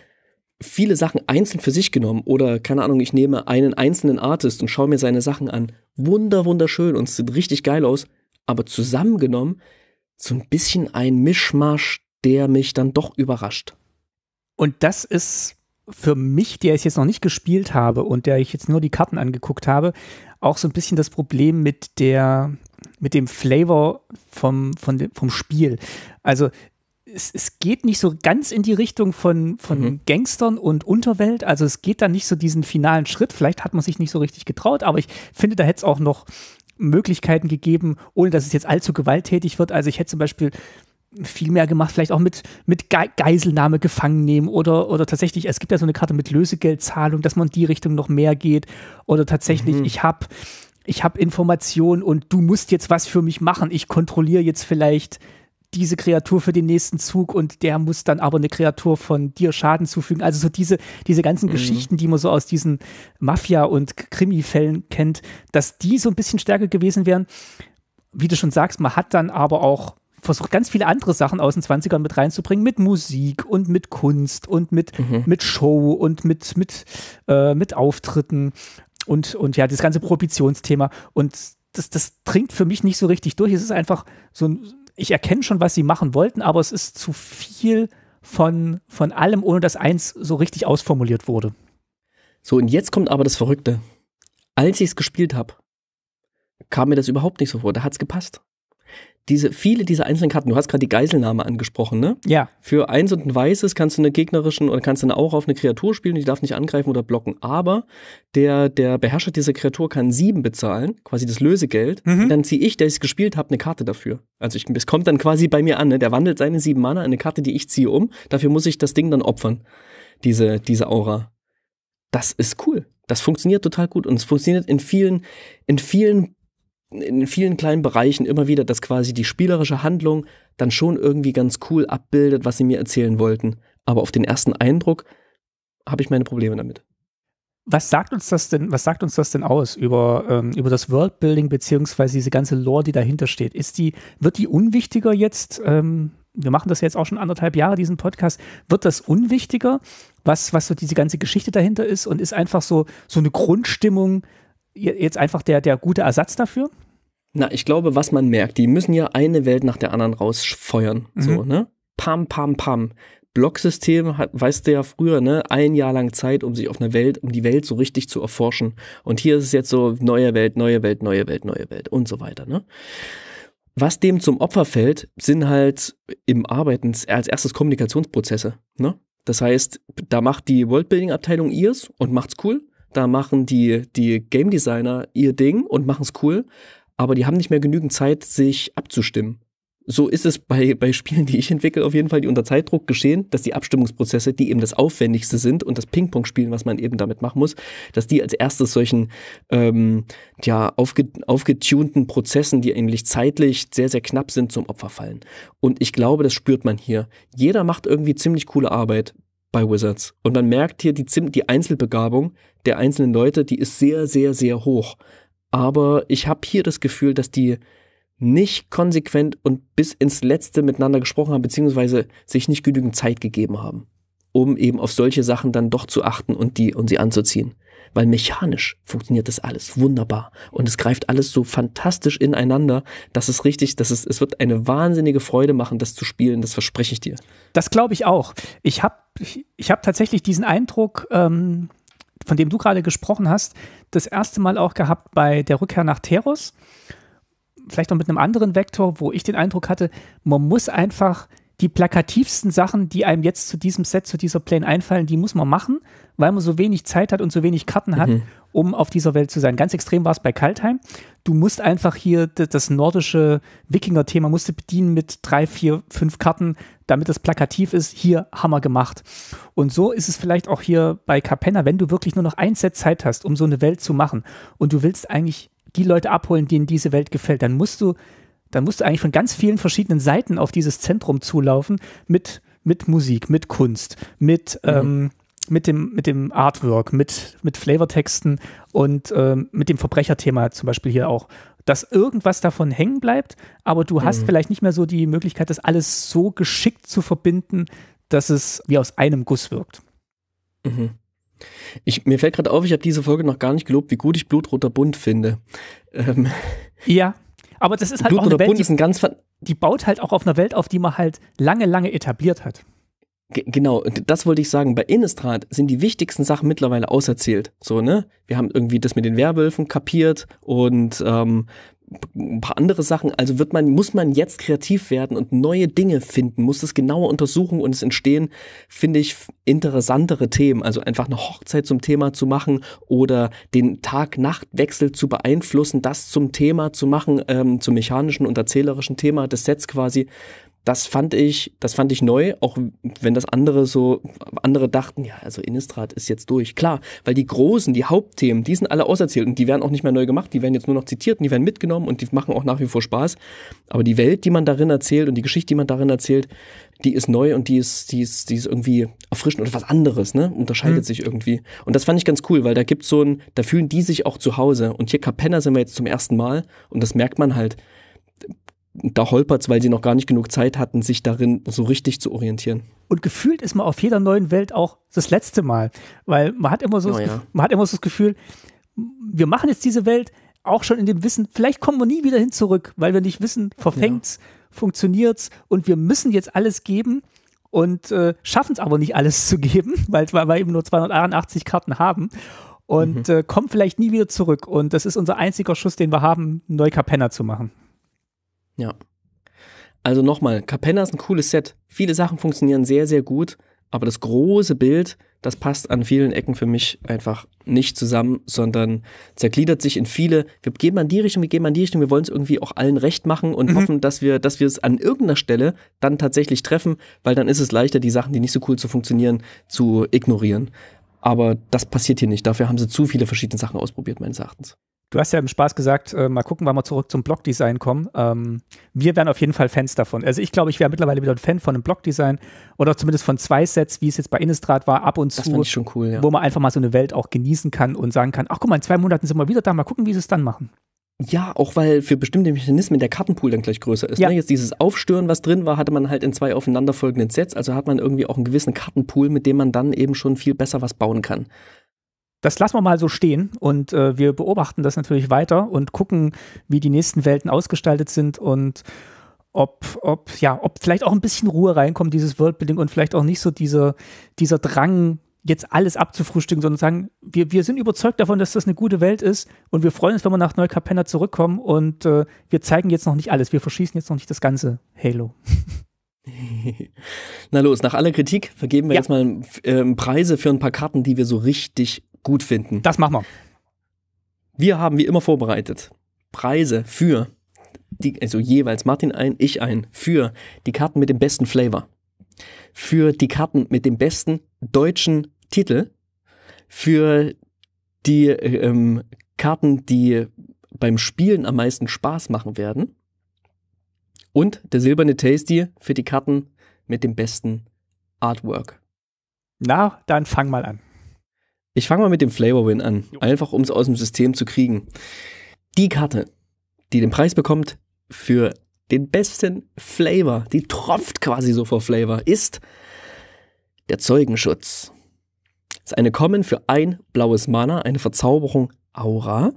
viele Sachen einzeln für sich genommen oder keine Ahnung, ich nehme einen einzelnen Artist und schaue mir seine Sachen an. Wunder, wunderschön und es sieht richtig geil aus aber zusammengenommen so ein bisschen ein Mischmasch, der mich dann doch überrascht. Und das ist für mich, der ich jetzt noch nicht gespielt habe und der ich jetzt nur die Karten angeguckt habe, auch so ein bisschen das Problem mit der, mit dem Flavor vom, vom, vom Spiel. Also es, es geht nicht so ganz in die Richtung von, von mhm. Gangstern und Unterwelt. Also es geht dann nicht so diesen finalen Schritt. Vielleicht hat man sich nicht so richtig getraut, aber ich finde, da hätte es auch noch Möglichkeiten gegeben, ohne dass es jetzt allzu gewalttätig wird. Also ich hätte zum Beispiel viel mehr gemacht, vielleicht auch mit, mit Geiselnahme gefangen nehmen oder, oder tatsächlich, es gibt ja so eine Karte mit Lösegeldzahlung, dass man in die Richtung noch mehr geht oder tatsächlich, mhm. ich habe ich hab Informationen und du musst jetzt was für mich machen, ich kontrolliere jetzt vielleicht diese Kreatur für den nächsten Zug und der muss dann aber eine Kreatur von dir Schaden zufügen. Also so diese, diese ganzen mhm. Geschichten, die man so aus diesen Mafia- und Krimi-Fällen kennt, dass die so ein bisschen stärker gewesen wären. Wie du schon sagst, man hat dann aber auch versucht, ganz viele andere Sachen aus den 20ern mit reinzubringen, mit Musik und mit Kunst und mit, mhm. mit Show und mit, mit, äh, mit Auftritten und, und ja, das ganze Prohibitionsthema. Und das, das dringt für mich nicht so richtig durch. Es ist einfach so ein ich erkenne schon, was sie machen wollten, aber es ist zu viel von, von allem, ohne dass eins so richtig ausformuliert wurde. So, und jetzt kommt aber das Verrückte. Als ich es gespielt habe, kam mir das überhaupt nicht so vor. Da hat es gepasst diese, viele dieser einzelnen Karten, du hast gerade die Geiselnahme angesprochen, ne? Ja. Für eins und ein weißes kannst du eine gegnerischen oder kannst du eine auch auf eine Kreatur spielen, die darf nicht angreifen oder blocken. Aber der, der Beherrscher dieser Kreatur kann sieben bezahlen, quasi das Lösegeld. Mhm. dann ziehe ich, der ich es gespielt habe, eine Karte dafür. Also ich, es kommt dann quasi bei mir an, ne? Der wandelt seine sieben Mana in eine Karte, die ich ziehe, um. Dafür muss ich das Ding dann opfern. Diese, diese Aura. Das ist cool. Das funktioniert total gut und es funktioniert in vielen, in vielen in vielen kleinen Bereichen immer wieder, dass quasi die spielerische Handlung dann schon irgendwie ganz cool abbildet, was sie mir erzählen wollten. Aber auf den ersten Eindruck habe ich meine Probleme damit. Was sagt uns das denn, was sagt uns das denn aus über, ähm, über das Worldbuilding beziehungsweise diese ganze Lore, die dahinter steht? Ist die, wird die unwichtiger jetzt? Ähm, wir machen das jetzt auch schon anderthalb Jahre, diesen Podcast. Wird das unwichtiger, was, was so diese ganze Geschichte dahinter ist und ist einfach so, so eine Grundstimmung, jetzt einfach der, der gute Ersatz dafür? Na, ich glaube, was man merkt, die müssen ja eine Welt nach der anderen rausfeuern. Mhm. So, ne? Pam, pam, pam. Blocksystem hat, weißt du ja früher, ne, ein Jahr lang Zeit, um sich auf eine Welt, um die Welt so richtig zu erforschen. Und hier ist es jetzt so neue Welt, neue Welt, neue Welt, neue Welt und so weiter, ne? Was dem zum Opfer fällt, sind halt im Arbeiten als erstes Kommunikationsprozesse, ne? Das heißt, da macht die Worldbuilding-Abteilung ihrs und macht's cool. Da machen die, die Game Designer ihr Ding und machen es cool, aber die haben nicht mehr genügend Zeit, sich abzustimmen. So ist es bei, bei Spielen, die ich entwickle, auf jeden Fall, die unter Zeitdruck geschehen, dass die Abstimmungsprozesse, die eben das Aufwendigste sind und das Ping-Pong-Spielen, was man eben damit machen muss, dass die als erstes solchen ähm, ja, aufge aufgetunten Prozessen, die eigentlich zeitlich sehr, sehr knapp sind, zum Opfer fallen. Und ich glaube, das spürt man hier. Jeder macht irgendwie ziemlich coole Arbeit bei Wizards. Und man merkt hier die, die Einzelbegabung der einzelnen Leute, die ist sehr, sehr, sehr hoch. Aber ich habe hier das Gefühl, dass die nicht konsequent und bis ins Letzte miteinander gesprochen haben, beziehungsweise sich nicht genügend Zeit gegeben haben, um eben auf solche Sachen dann doch zu achten und die und sie anzuziehen weil mechanisch funktioniert das alles wunderbar und es greift alles so fantastisch ineinander, dass es richtig, dass es, es wird eine wahnsinnige Freude machen, das zu spielen, das verspreche ich dir. Das glaube ich auch. Ich habe ich, ich hab tatsächlich diesen Eindruck, ähm, von dem du gerade gesprochen hast, das erste Mal auch gehabt bei der Rückkehr nach Teros. Vielleicht noch mit einem anderen Vektor, wo ich den Eindruck hatte, man muss einfach die plakativsten Sachen, die einem jetzt zu diesem Set, zu dieser Plane einfallen, die muss man machen, weil man so wenig Zeit hat und so wenig Karten hat, mhm. um auf dieser Welt zu sein. Ganz extrem war es bei Kaltheim. Du musst einfach hier das nordische Wikinger-Thema bedienen mit drei, vier, fünf Karten, damit das plakativ ist. Hier Hammer gemacht. Und so ist es vielleicht auch hier bei Capenna, wenn du wirklich nur noch ein Set Zeit hast, um so eine Welt zu machen und du willst eigentlich die Leute abholen, denen diese Welt gefällt, dann musst du dann musst du eigentlich von ganz vielen verschiedenen Seiten auf dieses Zentrum zulaufen mit, mit Musik, mit Kunst, mit, mhm. ähm, mit, dem, mit dem Artwork, mit, mit Flavortexten und ähm, mit dem Verbrecherthema zum Beispiel hier auch. Dass irgendwas davon hängen bleibt, aber du hast mhm. vielleicht nicht mehr so die Möglichkeit, das alles so geschickt zu verbinden, dass es wie aus einem Guss wirkt. Mhm. Ich, mir fällt gerade auf, ich habe diese Folge noch gar nicht gelobt, wie gut ich Blutroter Bund finde. Ähm, ja. Aber das ist halt Blut auch eine Welt, die, ist ein ganz die baut halt auch auf einer Welt auf, die man halt lange, lange etabliert hat. Genau, das wollte ich sagen. Bei Innistrad sind die wichtigsten Sachen mittlerweile auserzählt. So, ne? Wir haben irgendwie das mit den Werwölfen kapiert und ähm, ein paar andere Sachen. Also wird man, muss man jetzt kreativ werden und neue Dinge finden, muss es genauer untersuchen und es entstehen, finde ich, interessantere Themen. Also einfach eine Hochzeit zum Thema zu machen oder den Tag-Nacht-Wechsel zu beeinflussen, das zum Thema zu machen, ähm, zum mechanischen und erzählerischen Thema des Sets quasi das fand ich, das fand ich neu, auch wenn das andere so, andere dachten, ja, also Innistrad ist jetzt durch. Klar, weil die großen, die Hauptthemen, die sind alle auserzählt und die werden auch nicht mehr neu gemacht, die werden jetzt nur noch zitiert und die werden mitgenommen und die machen auch nach wie vor Spaß. Aber die Welt, die man darin erzählt und die Geschichte, die man darin erzählt, die ist neu und die ist, die ist, die ist irgendwie erfrischend oder was anderes, ne? Unterscheidet mhm. sich irgendwie. Und das fand ich ganz cool, weil da gibt's so ein, da fühlen die sich auch zu Hause. Und hier Capenna sind wir jetzt zum ersten Mal und das merkt man halt da holpert es, weil sie noch gar nicht genug Zeit hatten, sich darin so richtig zu orientieren. Und gefühlt ist man auf jeder neuen Welt auch das letzte Mal, weil man hat immer so, oh, das, ja. man hat immer so das Gefühl, wir machen jetzt diese Welt auch schon in dem Wissen, vielleicht kommen wir nie wieder hin zurück, weil wir nicht wissen, verfängt es, ja. es und wir müssen jetzt alles geben und äh, schaffen es aber nicht alles zu geben, weil, weil wir eben nur 281 Karten haben und mhm. äh, kommen vielleicht nie wieder zurück und das ist unser einziger Schuss, den wir haben, Neukapenna zu machen. Ja. Also nochmal, Capenna ist ein cooles Set. Viele Sachen funktionieren sehr, sehr gut, aber das große Bild, das passt an vielen Ecken für mich einfach nicht zusammen, sondern zergliedert sich in viele, wir gehen mal in die Richtung, wir gehen mal in die Richtung, wir wollen es irgendwie auch allen recht machen und mhm. hoffen, dass wir, dass wir es an irgendeiner Stelle dann tatsächlich treffen, weil dann ist es leichter, die Sachen, die nicht so cool zu funktionieren, zu ignorieren. Aber das passiert hier nicht. Dafür haben sie zu viele verschiedene Sachen ausprobiert, meines Erachtens. Du hast ja im Spaß gesagt, äh, mal gucken, wann wir zurück zum Blockdesign kommen. Ähm, wir wären auf jeden Fall Fans davon. Also ich glaube, ich wäre mittlerweile wieder ein Fan von einem Blockdesign oder zumindest von zwei Sets, wie es jetzt bei Innistrad war, ab und das zu. schon cool, ja. Wo man einfach mal so eine Welt auch genießen kann und sagen kann, ach guck mal, in zwei Monaten sind wir wieder da, mal gucken, wie sie es dann machen. Ja, auch weil für bestimmte Mechanismen der Kartenpool dann gleich größer ist. Ja. Ne? Jetzt dieses Aufstören, was drin war, hatte man halt in zwei aufeinanderfolgenden Sets. Also hat man irgendwie auch einen gewissen Kartenpool, mit dem man dann eben schon viel besser was bauen kann das lassen wir mal so stehen und äh, wir beobachten das natürlich weiter und gucken, wie die nächsten Welten ausgestaltet sind und ob, ob, ja, ob vielleicht auch ein bisschen Ruhe reinkommt, dieses Worldbuilding und vielleicht auch nicht so diese, dieser Drang, jetzt alles abzufrühstücken, sondern sagen, wir, wir sind überzeugt davon, dass das eine gute Welt ist und wir freuen uns, wenn wir nach Neukapenna zurückkommen und äh, wir zeigen jetzt noch nicht alles, wir verschießen jetzt noch nicht das ganze Halo. Na los, nach aller Kritik vergeben wir ja. jetzt mal ähm, Preise für ein paar Karten, die wir so richtig gut finden. Das machen wir. Wir haben wie immer vorbereitet Preise für, die, also jeweils Martin ein, ich ein, für die Karten mit dem besten Flavor, für die Karten mit dem besten deutschen Titel, für die ähm, Karten, die beim Spielen am meisten Spaß machen werden und der silberne Tasty für die Karten mit dem besten Artwork. Na, dann fang mal an. Ich fange mal mit dem Flavor Win an, einfach um es aus dem System zu kriegen. Die Karte, die den Preis bekommt für den besten Flavor, die tropft quasi so vor Flavor, ist der Zeugenschutz. Das ist eine Common für ein blaues Mana, eine Verzauberung Aura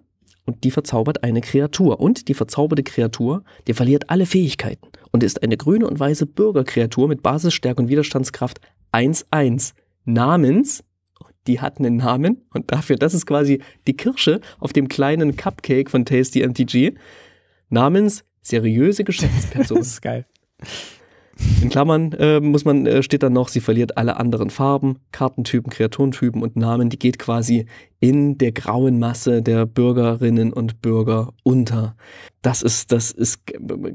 und die verzaubert eine Kreatur. Und die verzauberte Kreatur, die verliert alle Fähigkeiten und ist eine grüne und weiße Bürgerkreatur mit Basisstärke und Widerstandskraft 1-1 namens die hat einen Namen und dafür, das ist quasi die Kirsche auf dem kleinen Cupcake von Tasty MTG, namens seriöse Geschäftsperson. das ist geil. In Klammern äh, muss man, äh, steht dann noch, sie verliert alle anderen Farben, Kartentypen, Kreaturentypen und Namen. Die geht quasi in der grauen Masse der Bürgerinnen und Bürger unter. Das ist, das ist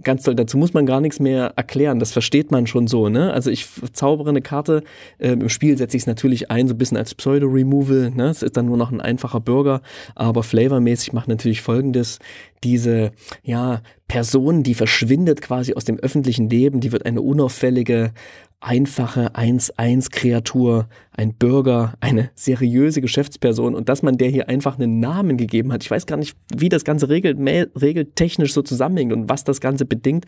ganz toll. Dazu muss man gar nichts mehr erklären. Das versteht man schon so. Ne? Also ich zaubere eine Karte. Äh, Im Spiel setze ich es natürlich ein, so ein bisschen als Pseudo-Removal. Ne? Es ist dann nur noch ein einfacher Bürger. Aber flavormäßig macht natürlich Folgendes. Diese, ja, Person, die verschwindet quasi aus dem öffentlichen Leben, die wird eine unauffällige einfache 1-1-Kreatur, ein Bürger, eine seriöse Geschäftsperson und dass man der hier einfach einen Namen gegeben hat. Ich weiß gar nicht, wie das Ganze regeltechnisch so zusammenhängt und was das Ganze bedingt,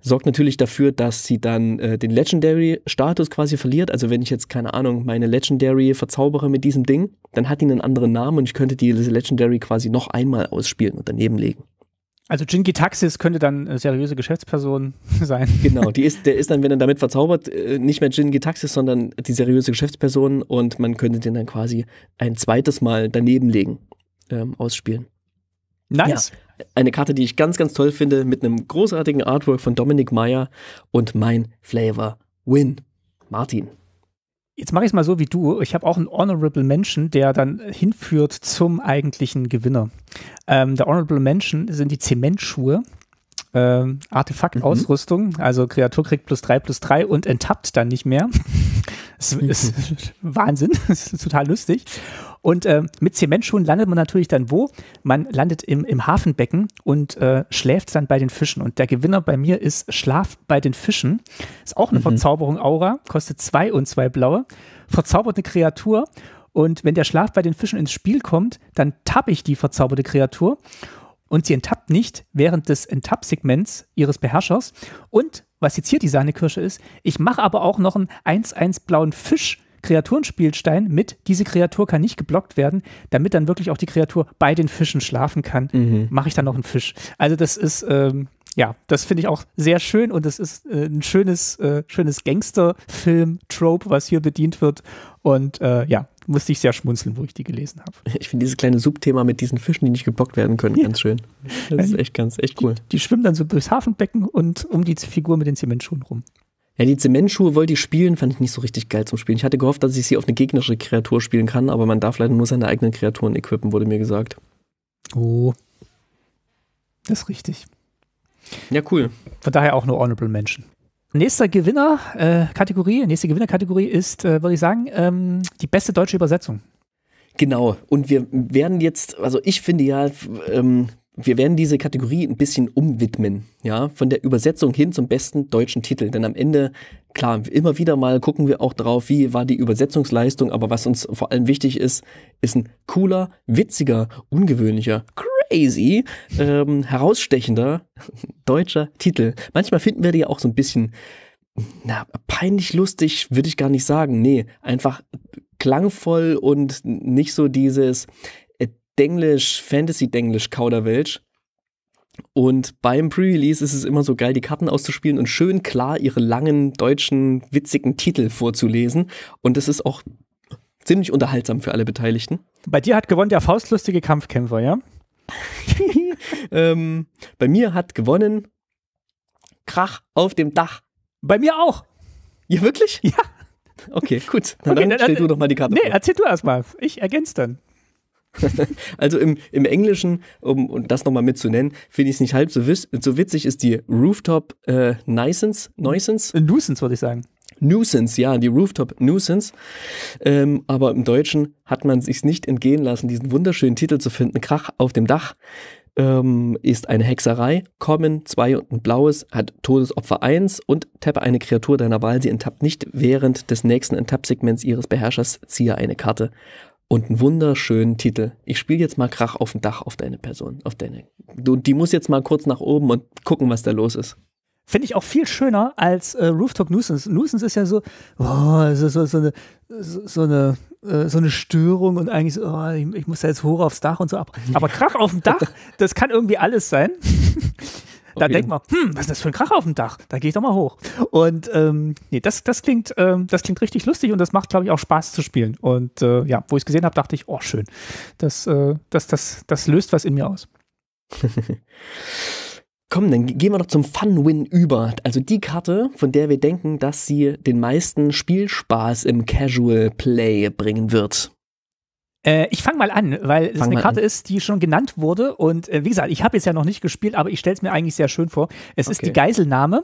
sorgt natürlich dafür, dass sie dann äh, den Legendary-Status quasi verliert. Also wenn ich jetzt, keine Ahnung, meine Legendary verzaubere mit diesem Ding, dann hat die einen anderen Namen und ich könnte die Legendary quasi noch einmal ausspielen und daneben legen. Also Jinki Taxis könnte dann eine seriöse Geschäftsperson sein. Genau, die ist, der ist dann, wenn er damit verzaubert, äh, nicht mehr Jinki Taxis, sondern die seriöse Geschäftsperson und man könnte den dann quasi ein zweites Mal daneben legen, ähm, ausspielen. Nice. Ja, eine Karte, die ich ganz, ganz toll finde, mit einem großartigen Artwork von Dominic Meyer und mein Flavor Win. Martin. Jetzt mache ich es mal so wie du. Ich habe auch einen Honorable Menschen, der dann hinführt zum eigentlichen Gewinner. Ähm, der Honorable Menschen sind die Zementschuhe. Ähm, Artefaktausrüstung, mhm. also Kreatur kriegt plus drei plus drei und enttappt dann nicht mehr. Das ist Wahnsinn, das ist total lustig. Und äh, mit Zementschuhen landet man natürlich dann wo? Man landet im, im Hafenbecken und äh, schläft dann bei den Fischen. Und der Gewinner bei mir ist Schlaf bei den Fischen. Ist auch eine mhm. Verzauberung Aura, kostet zwei und zwei blaue. Verzauberte Kreatur. Und wenn der Schlaf bei den Fischen ins Spiel kommt, dann tappe ich die verzauberte Kreatur. Und sie enttappt nicht während des Enttapp-Segments ihres Beherrschers. Und was jetzt hier die Sahnekirsche ist. Ich mache aber auch noch einen 1-1 blauen Fisch Kreaturenspielstein mit, diese Kreatur kann nicht geblockt werden, damit dann wirklich auch die Kreatur bei den Fischen schlafen kann, mhm. mache ich dann noch einen Fisch. Also das ist, ähm, ja, das finde ich auch sehr schön und es ist äh, ein schönes, äh, schönes Gangster-Film-Trope, was hier bedient wird. Und äh, ja, musste ich sehr schmunzeln, wo ich die gelesen habe. Ich finde dieses kleine Subthema mit diesen Fischen, die nicht gebockt werden können, ja. ganz schön. Das also ist echt ganz, echt cool. Die, die, schwimmen dann so durchs Hafenbecken und um die Figur mit den Zementschuhen rum. Ja, die Zementschuhe wollte ich spielen, fand ich nicht so richtig geil zum Spielen. Ich hatte gehofft, dass ich sie auf eine gegnerische Kreatur spielen kann, aber man darf leider nur seine eigenen Kreaturen equippen, wurde mir gesagt. Oh. Das ist richtig. Ja, cool. Von daher auch nur Honorable Menschen. Nächster Gewinner, äh, Kategorie, nächste Gewinnerkategorie ist, äh, würde ich sagen, ähm, die beste deutsche Übersetzung. Genau. Und wir werden jetzt, also ich finde ja, ähm, wir werden diese Kategorie ein bisschen umwidmen, ja, von der Übersetzung hin zum besten deutschen Titel. Denn am Ende, klar, immer wieder mal gucken wir auch drauf, wie war die Übersetzungsleistung, aber was uns vor allem wichtig ist, ist ein cooler, witziger, ungewöhnlicher, crazy ähm, herausstechender deutscher Titel. Manchmal finden wir die ja auch so ein bisschen, na, peinlich lustig würde ich gar nicht sagen. Nee, einfach klangvoll und nicht so dieses äh, Denglisch, Fantasy-Denglisch Kauderwelsch. Und beim Pre-Release ist es immer so geil, die Karten auszuspielen und schön klar ihre langen deutschen witzigen Titel vorzulesen. Und das ist auch ziemlich unterhaltsam für alle Beteiligten. Bei dir hat gewonnen der faustlustige Kampfkämpfer, ja? ähm, bei mir hat gewonnen Krach auf dem Dach. Bei mir auch. Ja, wirklich? Ja. Okay, gut. Na, okay, dann, dann stell du doch mal die Karte. Nee, vor. erzähl du erst mal. Ich ergänze dann. also im, im Englischen, um und das nochmal mitzunennen, finde ich es nicht halb so, so, witzig, ist die Rooftop äh, äh Nuisance? Nuisance, würde ich sagen. Nuisance, ja, die Rooftop Nuisance. Ähm, aber im Deutschen hat man sich's nicht entgehen lassen, diesen wunderschönen Titel zu finden. Krach auf dem Dach ähm, ist eine Hexerei. Kommen, zwei und ein blaues, hat Todesopfer 1 und tappe eine Kreatur deiner Wahl. Sie enttappt nicht während des nächsten Enttapp-Segments ihres Beherrschers, ziehe eine Karte. Und einen wunderschönen Titel. Ich spiele jetzt mal Krach auf dem Dach auf deine Person, auf deine. Du, die muss jetzt mal kurz nach oben und gucken, was da los ist. Finde ich auch viel schöner als äh, Rooftop Nuisance. Nuisance ist ja so, oh, so, so, so eine, so, eine, äh, so eine Störung und eigentlich so, oh, ich, ich, muss da jetzt hoch aufs Dach und so ab. Aber Krach auf dem Dach, das kann irgendwie alles sein. da okay. denkt man, hm, was ist das für ein Krach auf dem Dach? Da gehe ich doch mal hoch. Und ähm, nee, das, das, klingt, ähm, das klingt richtig lustig und das macht, glaube ich, auch Spaß zu spielen. Und äh, ja, wo ich es gesehen habe, dachte ich, oh, schön. Das, äh, das, das, das löst was in mir aus. Komm, dann gehen wir doch zum Fun-Win über. Also die Karte, von der wir denken, dass sie den meisten Spielspaß im Casual Play bringen wird. Äh, ich fange mal an, weil es eine Karte an. ist, die schon genannt wurde. Und äh, wie gesagt, ich habe es ja noch nicht gespielt, aber ich stelle es mir eigentlich sehr schön vor. Es okay. ist die Geiselnahme.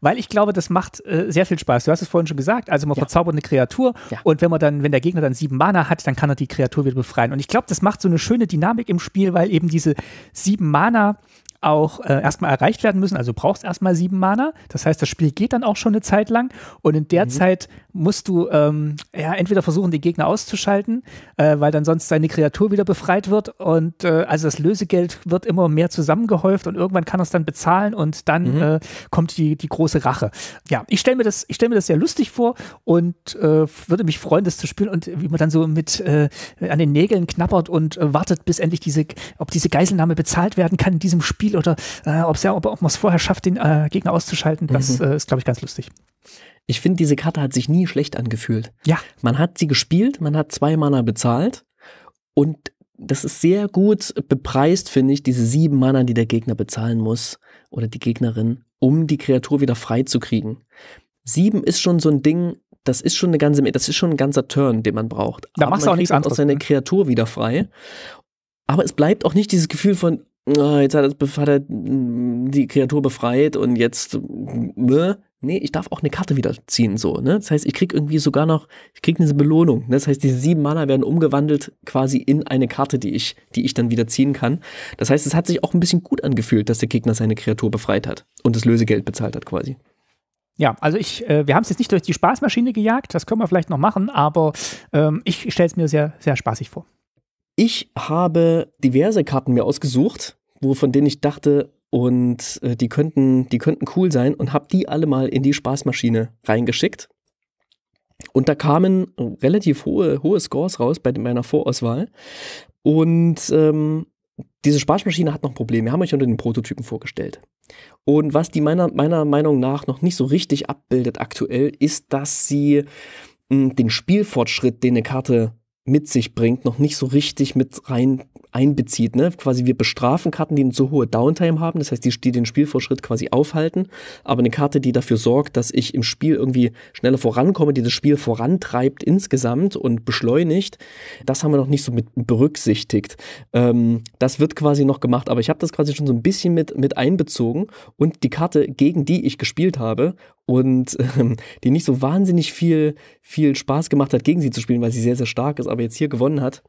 Weil ich glaube, das macht äh, sehr viel Spaß. Du hast es vorhin schon gesagt. Also man ja. verzaubert eine Kreatur ja. und wenn man dann, wenn der Gegner dann sieben Mana hat, dann kann er die Kreatur wieder befreien. Und ich glaube, das macht so eine schöne Dynamik im Spiel, weil eben diese sieben Mana auch äh, erstmal erreicht werden müssen. Also du brauchst erstmal sieben Mana. Das heißt, das Spiel geht dann auch schon eine Zeit lang. Und in der mhm. Zeit musst du ähm, ja, entweder versuchen, den Gegner auszuschalten, äh, weil dann sonst deine Kreatur wieder befreit wird. Und äh, also das Lösegeld wird immer mehr zusammengehäuft und irgendwann kann er es dann bezahlen und dann mhm. Äh, kommt die, die große Rache. Ja, ich stelle mir, das, ich stell mir das sehr lustig vor und äh, würde mich freuen, das zu spielen und wie man dann so mit äh, an den Nägeln knabbert und wartet, bis endlich diese, ob diese Geiselnahme bezahlt werden kann in diesem Spiel Spiel oder äh, ob's ja, ob, ob man es vorher schafft, den äh, Gegner auszuschalten, das mhm. äh, ist, glaube ich, ganz lustig. Ich finde, diese Karte hat sich nie schlecht angefühlt. Ja. Man hat sie gespielt, man hat zwei Mana bezahlt und das ist sehr gut bepreist, finde ich, diese sieben Mana, die der Gegner bezahlen muss oder die Gegnerin, um die Kreatur wieder frei zu kriegen. Sieben ist schon so ein Ding, das ist schon eine ganze, das ist schon ein ganzer Turn, den man braucht. Da Aber machst du auch nichts halt anderes. Auch seine ne? Kreatur wieder frei. Aber es bleibt auch nicht dieses Gefühl von, Ah, jetzt hat er, hat er, die Kreatur befreit und jetzt, ne? Nee, ich darf auch eine Karte wieder ziehen, so, ne? Das heißt, ich krieg irgendwie sogar noch, ich krieg eine Belohnung. Ne? Das heißt, diese sieben Mana werden umgewandelt quasi in eine Karte, die ich, die ich dann wieder ziehen kann. Das heißt, es hat sich auch ein bisschen gut angefühlt, dass der Gegner seine Kreatur befreit hat und das Lösegeld bezahlt hat quasi. Ja, also ich, äh, wir haben es jetzt nicht durch die Spaßmaschine gejagt, das können wir vielleicht noch machen, aber ähm, ich stelle es mir sehr, sehr spaßig vor. Ich habe diverse Karten mir ausgesucht, wovon denen ich dachte, und äh, die, könnten, die könnten cool sein und habe die alle mal in die Spaßmaschine reingeschickt. Und da kamen relativ hohe, hohe Scores raus bei meiner Vorauswahl. Und ähm, diese Spaßmaschine hat noch Probleme. Wir haben euch unter den Prototypen vorgestellt. Und was die meiner, meiner Meinung nach noch nicht so richtig abbildet aktuell, ist, dass sie mh, hm, den Spielfortschritt, den eine Karte mit sich bringt, noch nicht so richtig mit rein einbezieht. Ne? Quasi wir bestrafen Karten, die eine zu hohe Downtime haben, das heißt, die, die den Spielvorschritt quasi aufhalten, aber eine Karte, die dafür sorgt, dass ich im Spiel irgendwie schneller vorankomme, die das Spiel vorantreibt insgesamt und beschleunigt, das haben wir noch nicht so mit berücksichtigt. Ähm, das wird quasi noch gemacht, aber ich habe das quasi schon so ein bisschen mit, mit einbezogen und die Karte, gegen die ich gespielt habe und ähm, die nicht so wahnsinnig viel, viel Spaß gemacht hat, gegen sie zu spielen, weil sie sehr, sehr stark ist, aber jetzt hier gewonnen hat,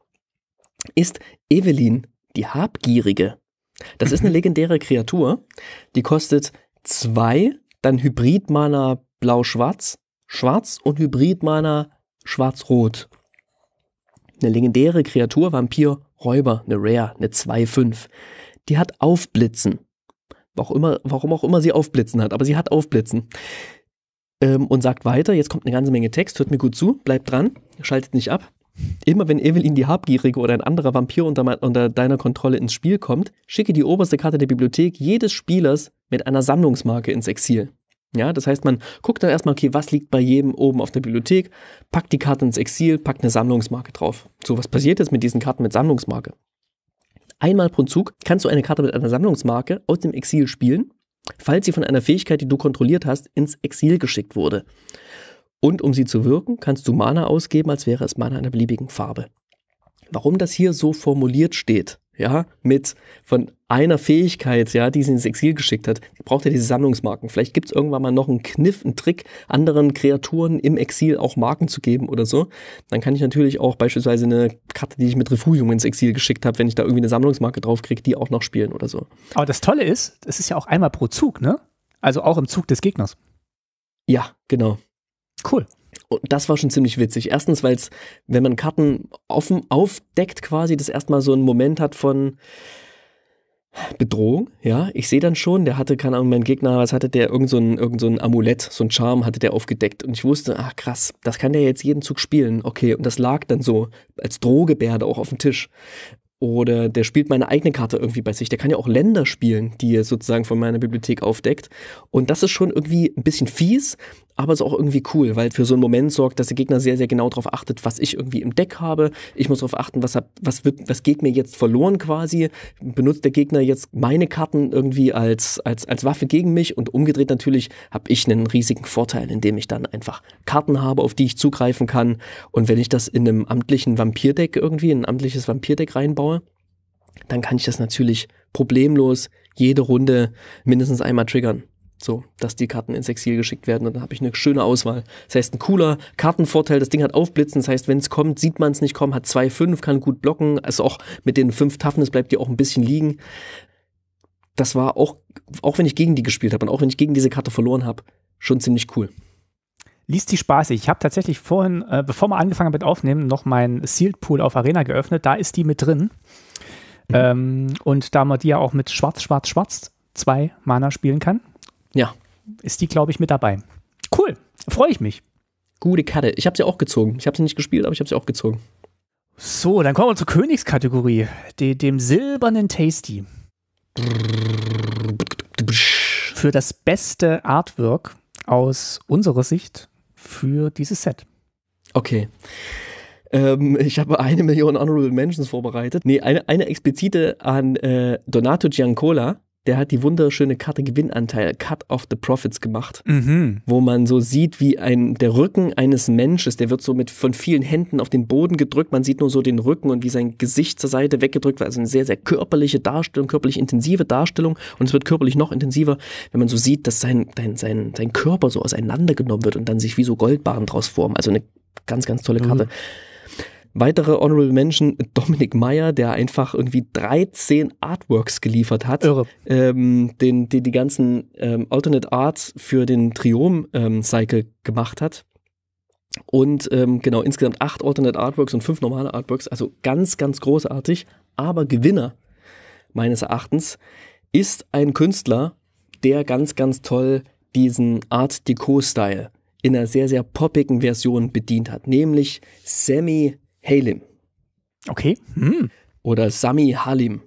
ist Evelyn, die Habgierige. Das ist eine legendäre Kreatur. Die kostet zwei, dann hybrid blau-schwarz, schwarz und hybrid schwarz-rot. Eine legendäre Kreatur, Vampir, Räuber, eine Rare, eine 2-5. Die hat Aufblitzen. Auch immer, warum auch immer sie Aufblitzen hat, aber sie hat Aufblitzen. Ähm, und sagt weiter, jetzt kommt eine ganze Menge Text, hört mir gut zu, bleibt dran, schaltet nicht ab. Immer wenn Evelyn die Habgierige oder ein anderer Vampir unter, unter deiner Kontrolle ins Spiel kommt, schicke die oberste Karte der Bibliothek jedes Spielers mit einer Sammlungsmarke ins Exil. Ja, das heißt, man guckt dann erstmal, okay, was liegt bei jedem oben auf der Bibliothek, packt die Karte ins Exil, packt eine Sammlungsmarke drauf. So, was passiert jetzt mit diesen Karten mit Sammlungsmarke? Einmal pro Zug kannst du eine Karte mit einer Sammlungsmarke aus dem Exil spielen, falls sie von einer Fähigkeit, die du kontrolliert hast, ins Exil geschickt wurde. Und um sie zu wirken, kannst du Mana ausgeben, als wäre es Mana einer beliebigen Farbe. Warum das hier so formuliert steht, ja, mit von einer Fähigkeit, ja, die sie ins Exil geschickt hat, braucht er diese Sammlungsmarken. Vielleicht gibt es irgendwann mal noch einen Kniff, einen Trick, anderen Kreaturen im Exil auch Marken zu geben oder so. Dann kann ich natürlich auch beispielsweise eine Karte, die ich mit Refugium ins Exil geschickt habe, wenn ich da irgendwie eine Sammlungsmarke draufkriege, die auch noch spielen oder so. Aber das Tolle ist, es ist ja auch einmal pro Zug, ne? Also auch im Zug des Gegners. Ja, genau. Cool. Und das war schon ziemlich witzig. Erstens, weil es, wenn man Karten offen aufdeckt, quasi, das erstmal so einen Moment hat von Bedrohung, ja. Ich sehe dann schon, der hatte, keine Ahnung, mein Gegner, was hatte der, irgend so ein, irgend so ein Amulett, so ein Charme hatte der aufgedeckt. Und ich wusste, ach krass, das kann der jetzt jeden Zug spielen. Okay, und das lag dann so als Drohgebärde auch auf dem Tisch. Oder der spielt meine eigene Karte irgendwie bei sich. Der kann ja auch Länder spielen, die er sozusagen von meiner Bibliothek aufdeckt. Und das ist schon irgendwie ein bisschen fies, aber ist auch irgendwie cool, weil für so einen Moment sorgt, dass der Gegner sehr, sehr genau darauf achtet, was ich irgendwie im Deck habe. Ich muss darauf achten, was, hab, was, wird, was geht mir jetzt verloren quasi. Benutzt der Gegner jetzt meine Karten irgendwie als, als, als Waffe gegen mich und umgedreht natürlich habe ich einen riesigen Vorteil, indem ich dann einfach Karten habe, auf die ich zugreifen kann. Und wenn ich das in einem amtlichen Vampirdeck irgendwie, in ein amtliches Vampirdeck reinbaue, dann kann ich das natürlich problemlos jede Runde mindestens einmal triggern. So, dass die Karten ins Exil geschickt werden. Und dann habe ich eine schöne Auswahl. Das heißt, ein cooler Kartenvorteil. Das Ding hat Aufblitzen. Das heißt, wenn es kommt, sieht man es nicht kommen. Hat 2-5, kann gut blocken. Also auch mit den 5 Toughness bleibt die auch ein bisschen liegen. Das war auch, auch wenn ich gegen die gespielt habe und auch wenn ich gegen diese Karte verloren habe, schon ziemlich cool liest die spaßig. Ich habe tatsächlich vorhin, äh, bevor wir angefangen haben mit Aufnehmen, noch meinen Sealed Pool auf Arena geöffnet. Da ist die mit drin. Mhm. ähm, und da man die ja auch mit Schwarz, Schwarz, Schwarz zwei Mana spielen kann, ja. ist die, glaube ich, mit dabei. Cool, freue ich mich. Gute Karte. Ich habe sie auch gezogen. Ich habe sie nicht gespielt, aber ich habe sie auch gezogen. So, dann kommen wir zur Königskategorie, de dem silbernen Tasty. Für das beste Artwork aus unserer Sicht für dieses Set. Okay. Ähm, ich habe eine Million Honorable Mentions vorbereitet. Nee, eine, eine explizite an äh, Donato Giancola. Der hat die wunderschöne Karte Gewinnanteil, Cut of the Profits gemacht, mhm. wo man so sieht, wie ein, der Rücken eines Menschen, der wird so mit von vielen Händen auf den Boden gedrückt. Man sieht nur so den Rücken und wie sein Gesicht zur Seite weggedrückt wird. Also eine sehr, sehr körperliche Darstellung, körperlich intensive Darstellung. Und es wird körperlich noch intensiver, wenn man so sieht, dass sein, sein, sein, sein Körper so auseinandergenommen wird und dann sich wie so Goldbarren draus formen. Also eine ganz, ganz tolle mhm. Karte. Mhm. Weitere Honorable Mention, Dominik Meyer, der einfach irgendwie 13 Artworks geliefert hat. Irre. Ähm, den, den die ganzen ähm, Alternate Arts für den Triom-Cycle ähm, gemacht hat. Und ähm, genau, insgesamt acht Alternate Artworks und fünf normale Artworks. Also ganz, ganz großartig. Aber Gewinner meines Erachtens ist ein Künstler, der ganz, ganz toll diesen Art Deco-Style in einer sehr, sehr poppigen Version bedient hat, nämlich Sammy Halim. Okay. Hm. Oder Sami Halim.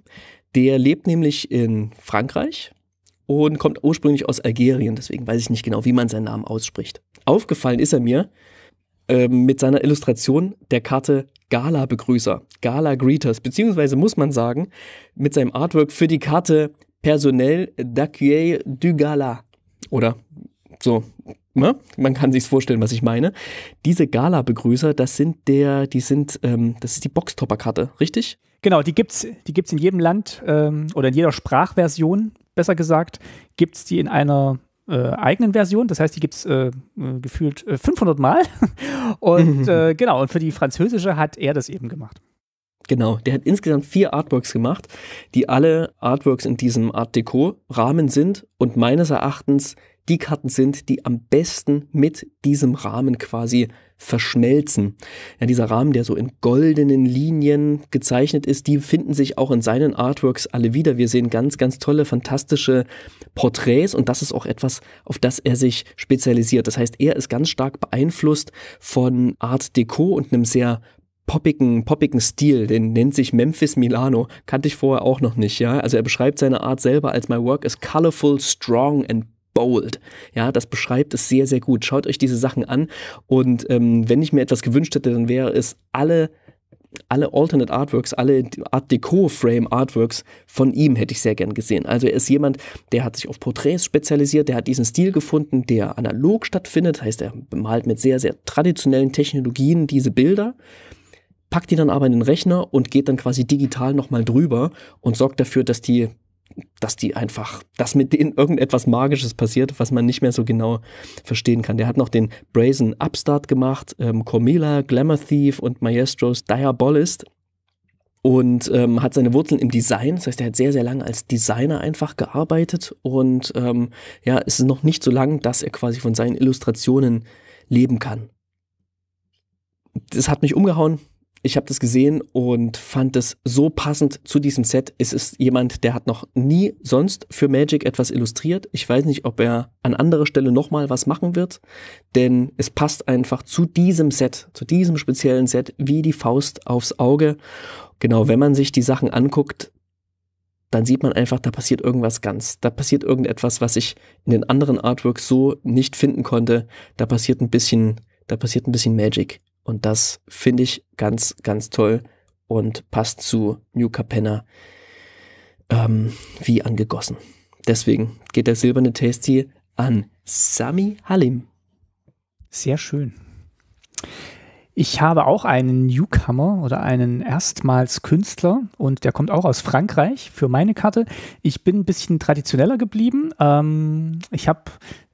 Der lebt nämlich in Frankreich und kommt ursprünglich aus Algerien, deswegen weiß ich nicht genau, wie man seinen Namen ausspricht. Aufgefallen ist er mir äh, mit seiner Illustration der Karte Gala-Begrüßer, Gala-Greeters, beziehungsweise muss man sagen, mit seinem Artwork für die Karte Personnel d'accueil du Gala. Oder so, ne? man kann sich vorstellen, was ich meine. Diese Gala-Begrüßer, das sind der, die sind, ähm, das ist die Boxtopper-Karte, richtig? Genau, die gibt's, die gibt's in jedem Land ähm, oder in jeder Sprachversion, besser gesagt, gibt's die in einer äh, eigenen Version. Das heißt, die gibt es äh, äh, gefühlt 500 äh, Mal. Und äh, genau, und für die französische hat er das eben gemacht. Genau, der hat insgesamt vier Artworks gemacht, die alle Artworks in diesem Art Deco-Rahmen sind und meines Erachtens die Karten sind, die am besten mit diesem Rahmen quasi verschmelzen. Ja, dieser Rahmen, der so in goldenen Linien gezeichnet ist, die finden sich auch in seinen Artworks alle wieder. Wir sehen ganz, ganz tolle, fantastische Porträts und das ist auch etwas, auf das er sich spezialisiert. Das heißt, er ist ganz stark beeinflusst von Art Deco und einem sehr poppigen, poppigen Stil, den nennt sich Memphis Milano, kannte ich vorher auch noch nicht, ja. Also er beschreibt seine Art selber als My work is colorful, strong and bold. Ja, das beschreibt es sehr, sehr gut. Schaut euch diese Sachen an. Und ähm, wenn ich mir etwas gewünscht hätte, dann wäre es alle alle Alternate Artworks, alle Art Deco Frame Artworks von ihm hätte ich sehr gern gesehen. Also er ist jemand, der hat sich auf Porträts spezialisiert, der hat diesen Stil gefunden, der analog stattfindet, heißt er bemalt mit sehr, sehr traditionellen Technologien diese Bilder, packt die dann aber in den Rechner und geht dann quasi digital nochmal drüber und sorgt dafür, dass die dass die einfach, dass mit denen irgendetwas Magisches passiert, was man nicht mehr so genau verstehen kann. Der hat noch den Brazen Upstart gemacht, ähm, Cormila, Glamour Thief und Maestros Diabolist und ähm, hat seine Wurzeln im Design. Das heißt, er hat sehr, sehr lange als Designer einfach gearbeitet und ähm, ja, es ist noch nicht so lang, dass er quasi von seinen Illustrationen leben kann. Das hat mich umgehauen ich habe das gesehen und fand es so passend zu diesem Set. Es ist jemand, der hat noch nie sonst für Magic etwas illustriert. Ich weiß nicht, ob er an anderer Stelle nochmal was machen wird, denn es passt einfach zu diesem Set, zu diesem speziellen Set wie die Faust aufs Auge. Genau, wenn man sich die Sachen anguckt, dann sieht man einfach, da passiert irgendwas ganz. Da passiert irgendetwas, was ich in den anderen Artworks so nicht finden konnte. Da passiert ein bisschen, da passiert ein bisschen Magic. Und das finde ich ganz, ganz toll und passt zu New Capenna ähm, wie angegossen. Deswegen geht der silberne Tasty an Sami Halim. Sehr schön. Ich habe auch einen Newcomer oder einen erstmals Künstler und der kommt auch aus Frankreich für meine Karte. Ich bin ein bisschen traditioneller geblieben. Ähm, ich habe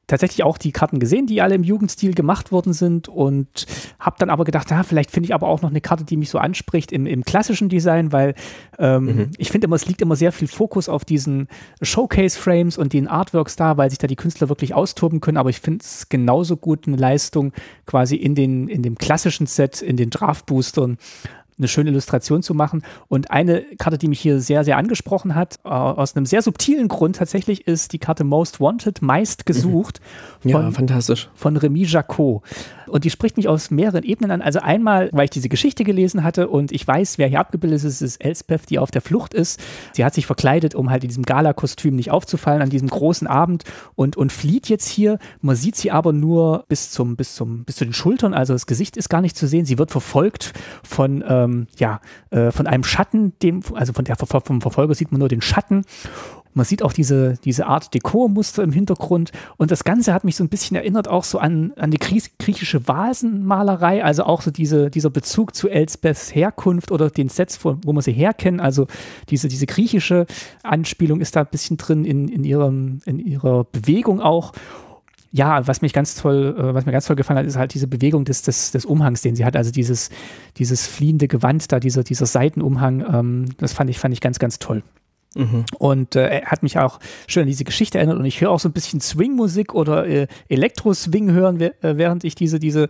tatsächlich auch die Karten gesehen, die alle im Jugendstil gemacht worden sind und habe dann aber gedacht, na, vielleicht finde ich aber auch noch eine Karte, die mich so anspricht im, im klassischen Design, weil ähm, mhm. ich finde immer, es liegt immer sehr viel Fokus auf diesen Showcase-Frames und den Artworks da, weil sich da die Künstler wirklich austoben können, aber ich finde es genauso gut eine Leistung quasi in, den, in dem klassischen Set, in den Draft-Boostern eine schöne Illustration zu machen. Und eine Karte, die mich hier sehr, sehr angesprochen hat, äh, aus einem sehr subtilen Grund tatsächlich, ist die Karte Most Wanted, meist mhm. gesucht. Mhm. Ja, von, fantastisch. Von Remy Jacot. Und die spricht mich aus mehreren Ebenen an. Also einmal, weil ich diese Geschichte gelesen hatte und ich weiß, wer hier abgebildet ist, es ist Elspeth, die auf der Flucht ist. Sie hat sich verkleidet, um halt in diesem Gala-Kostüm nicht aufzufallen an diesem großen Abend und, und flieht jetzt hier. Man sieht sie aber nur bis zum, bis zum, bis zu den Schultern. Also das Gesicht ist gar nicht zu sehen. Sie wird verfolgt von äh, ähm, ja, äh, von einem Schatten, dem, also von der vom Verfolger sieht man nur den Schatten. Man sieht auch diese, diese Art Dekormuster im Hintergrund. Und das Ganze hat mich so ein bisschen erinnert auch so an, an die griechische Vasenmalerei, also auch so diese, dieser Bezug zu Elsbeths Herkunft oder den Sets, wo, wo man sie herkennen. Also diese, diese griechische Anspielung ist da ein bisschen drin in, in, ihrem, in ihrer Bewegung auch ja, was mich ganz toll, äh, was mir ganz toll gefallen hat, ist halt diese Bewegung des, des, des Umhangs, den sie hat. Also dieses, dieses fliehende Gewand da, dieser, dieser Seitenumhang, ähm, das fand ich, fand ich ganz, ganz toll. Mhm. Und äh, hat mich auch schön an diese Geschichte erinnert. Und ich höre auch so ein bisschen Swing-Musik oder äh, Elektro-Swing hören, äh, während ich diese, diese,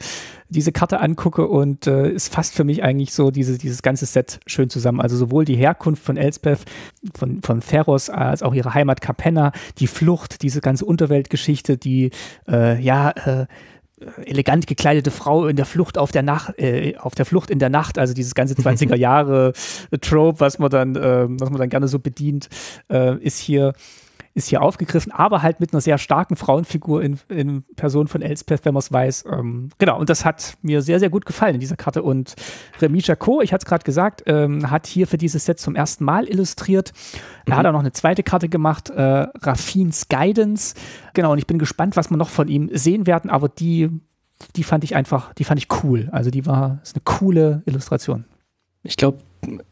diese Karte angucke. Und äh, ist fast für mich eigentlich so diese, dieses ganze Set schön zusammen. Also sowohl die Herkunft von Elspeth, von, von Theros, als auch ihre Heimat Capenna, die Flucht, diese ganze Unterweltgeschichte, die, äh, ja, äh, äh, elegant gekleidete Frau in der Flucht auf der Nacht, äh, auf der Flucht in der Nacht, also dieses ganze 20er Jahre Trope, was man dann, äh, was man dann gerne so bedient, äh, ist hier ist hier aufgegriffen, aber halt mit einer sehr starken Frauenfigur in, in Person von Elspeth, wenn man es weiß. Ähm, genau, und das hat mir sehr, sehr gut gefallen in dieser Karte. Und Remi Jacot, ich hatte es gerade gesagt, ähm, hat hier für dieses Set zum ersten Mal illustriert. Er mhm. hat auch noch eine zweite Karte gemacht, äh, Raffins Guidance. Genau, und ich bin gespannt, was wir noch von ihm sehen werden, aber die, die fand ich einfach, die fand ich cool. Also die war, ist eine coole Illustration. Ich glaube,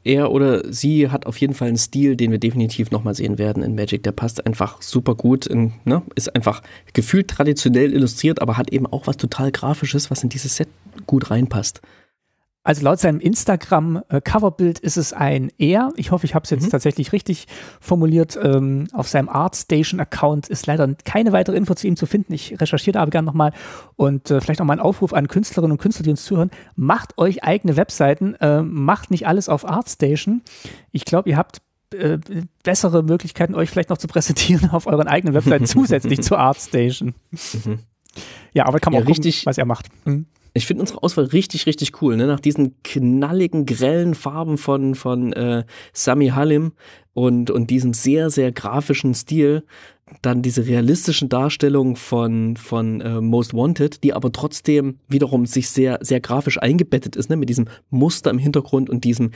er oder sie hat auf jeden Fall einen Stil, den wir definitiv nochmal sehen werden in Magic. Der passt einfach super gut, in, ne? ist einfach gefühlt traditionell illustriert, aber hat eben auch was total Grafisches, was in dieses Set gut reinpasst. Also laut seinem Instagram-Coverbild äh, ist es ein Er. Ich hoffe, ich habe es jetzt mhm. tatsächlich richtig formuliert. Ähm, auf seinem Artstation-Account ist leider keine weitere Info zu ihm zu finden. Ich recherchiere da aber gerne nochmal. Und äh, vielleicht auch mal ein Aufruf an Künstlerinnen und Künstler, die uns zuhören. Macht euch eigene Webseiten. Äh, macht nicht alles auf Artstation. Ich glaube, ihr habt äh, bessere Möglichkeiten, euch vielleicht noch zu präsentieren auf euren eigenen Webseiten zusätzlich zu Artstation. Mhm. Ja, aber kann man ja, auch richtig, gucken, was er macht. Mhm. Ich finde unsere Auswahl richtig, richtig cool. Ne? Nach diesen knalligen, grellen Farben von, von äh, Sami Halim und, und diesem sehr, sehr grafischen Stil, dann diese realistischen Darstellungen von, von äh, Most Wanted, die aber trotzdem wiederum sich sehr, sehr grafisch eingebettet ist, ne? mit diesem Muster im Hintergrund und diesem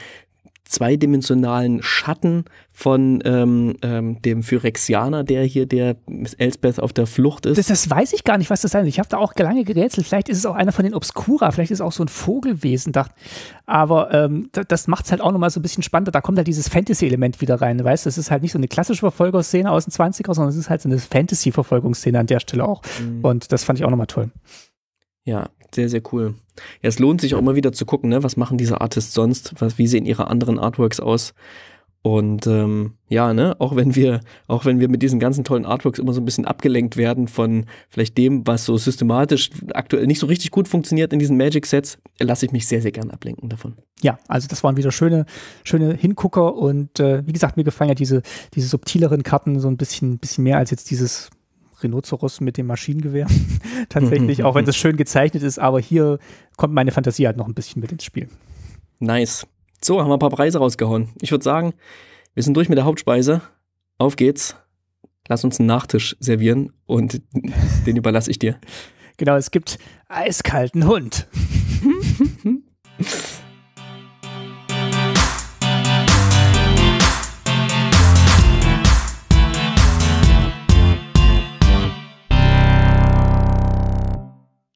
zweidimensionalen Schatten von ähm, ähm, dem Phyrexianer, der hier der Elsbeth auf der Flucht ist. Das, das weiß ich gar nicht, was das sein soll. Ich habe da auch lange gerätselt. Vielleicht ist es auch einer von den Obscura, vielleicht ist es auch so ein Vogelwesen. Dacht. Aber ähm, das macht es halt auch nochmal so ein bisschen spannender. Da kommt halt dieses Fantasy-Element wieder rein. Weißt du, Das ist halt nicht so eine klassische Verfolgerszene aus den 20er, sondern es ist halt so eine Fantasy-Verfolgungsszene an der Stelle auch. Mhm. Und das fand ich auch nochmal toll. Ja, sehr, sehr cool. Ja, es lohnt sich auch immer wieder zu gucken, ne? was machen diese Artists sonst, was, wie sehen ihre anderen Artworks aus. Und ähm, ja, ne, auch wenn wir, auch wenn wir mit diesen ganzen tollen Artworks immer so ein bisschen abgelenkt werden von vielleicht dem, was so systematisch aktuell nicht so richtig gut funktioniert in diesen Magic-Sets, lasse ich mich sehr, sehr gern ablenken davon. Ja, also das waren wieder schöne, schöne Hingucker und äh, wie gesagt, mir gefallen ja diese, diese subtileren Karten so ein bisschen, bisschen mehr als jetzt dieses Rhinoceros mit dem Maschinengewehr. Tatsächlich, auch wenn das schön gezeichnet ist, aber hier kommt meine Fantasie halt noch ein bisschen mit ins Spiel. Nice. So, haben wir ein paar Preise rausgehauen. Ich würde sagen, wir sind durch mit der Hauptspeise. Auf geht's. Lass uns einen Nachtisch servieren und den überlasse ich dir. Genau, es gibt eiskalten Hund.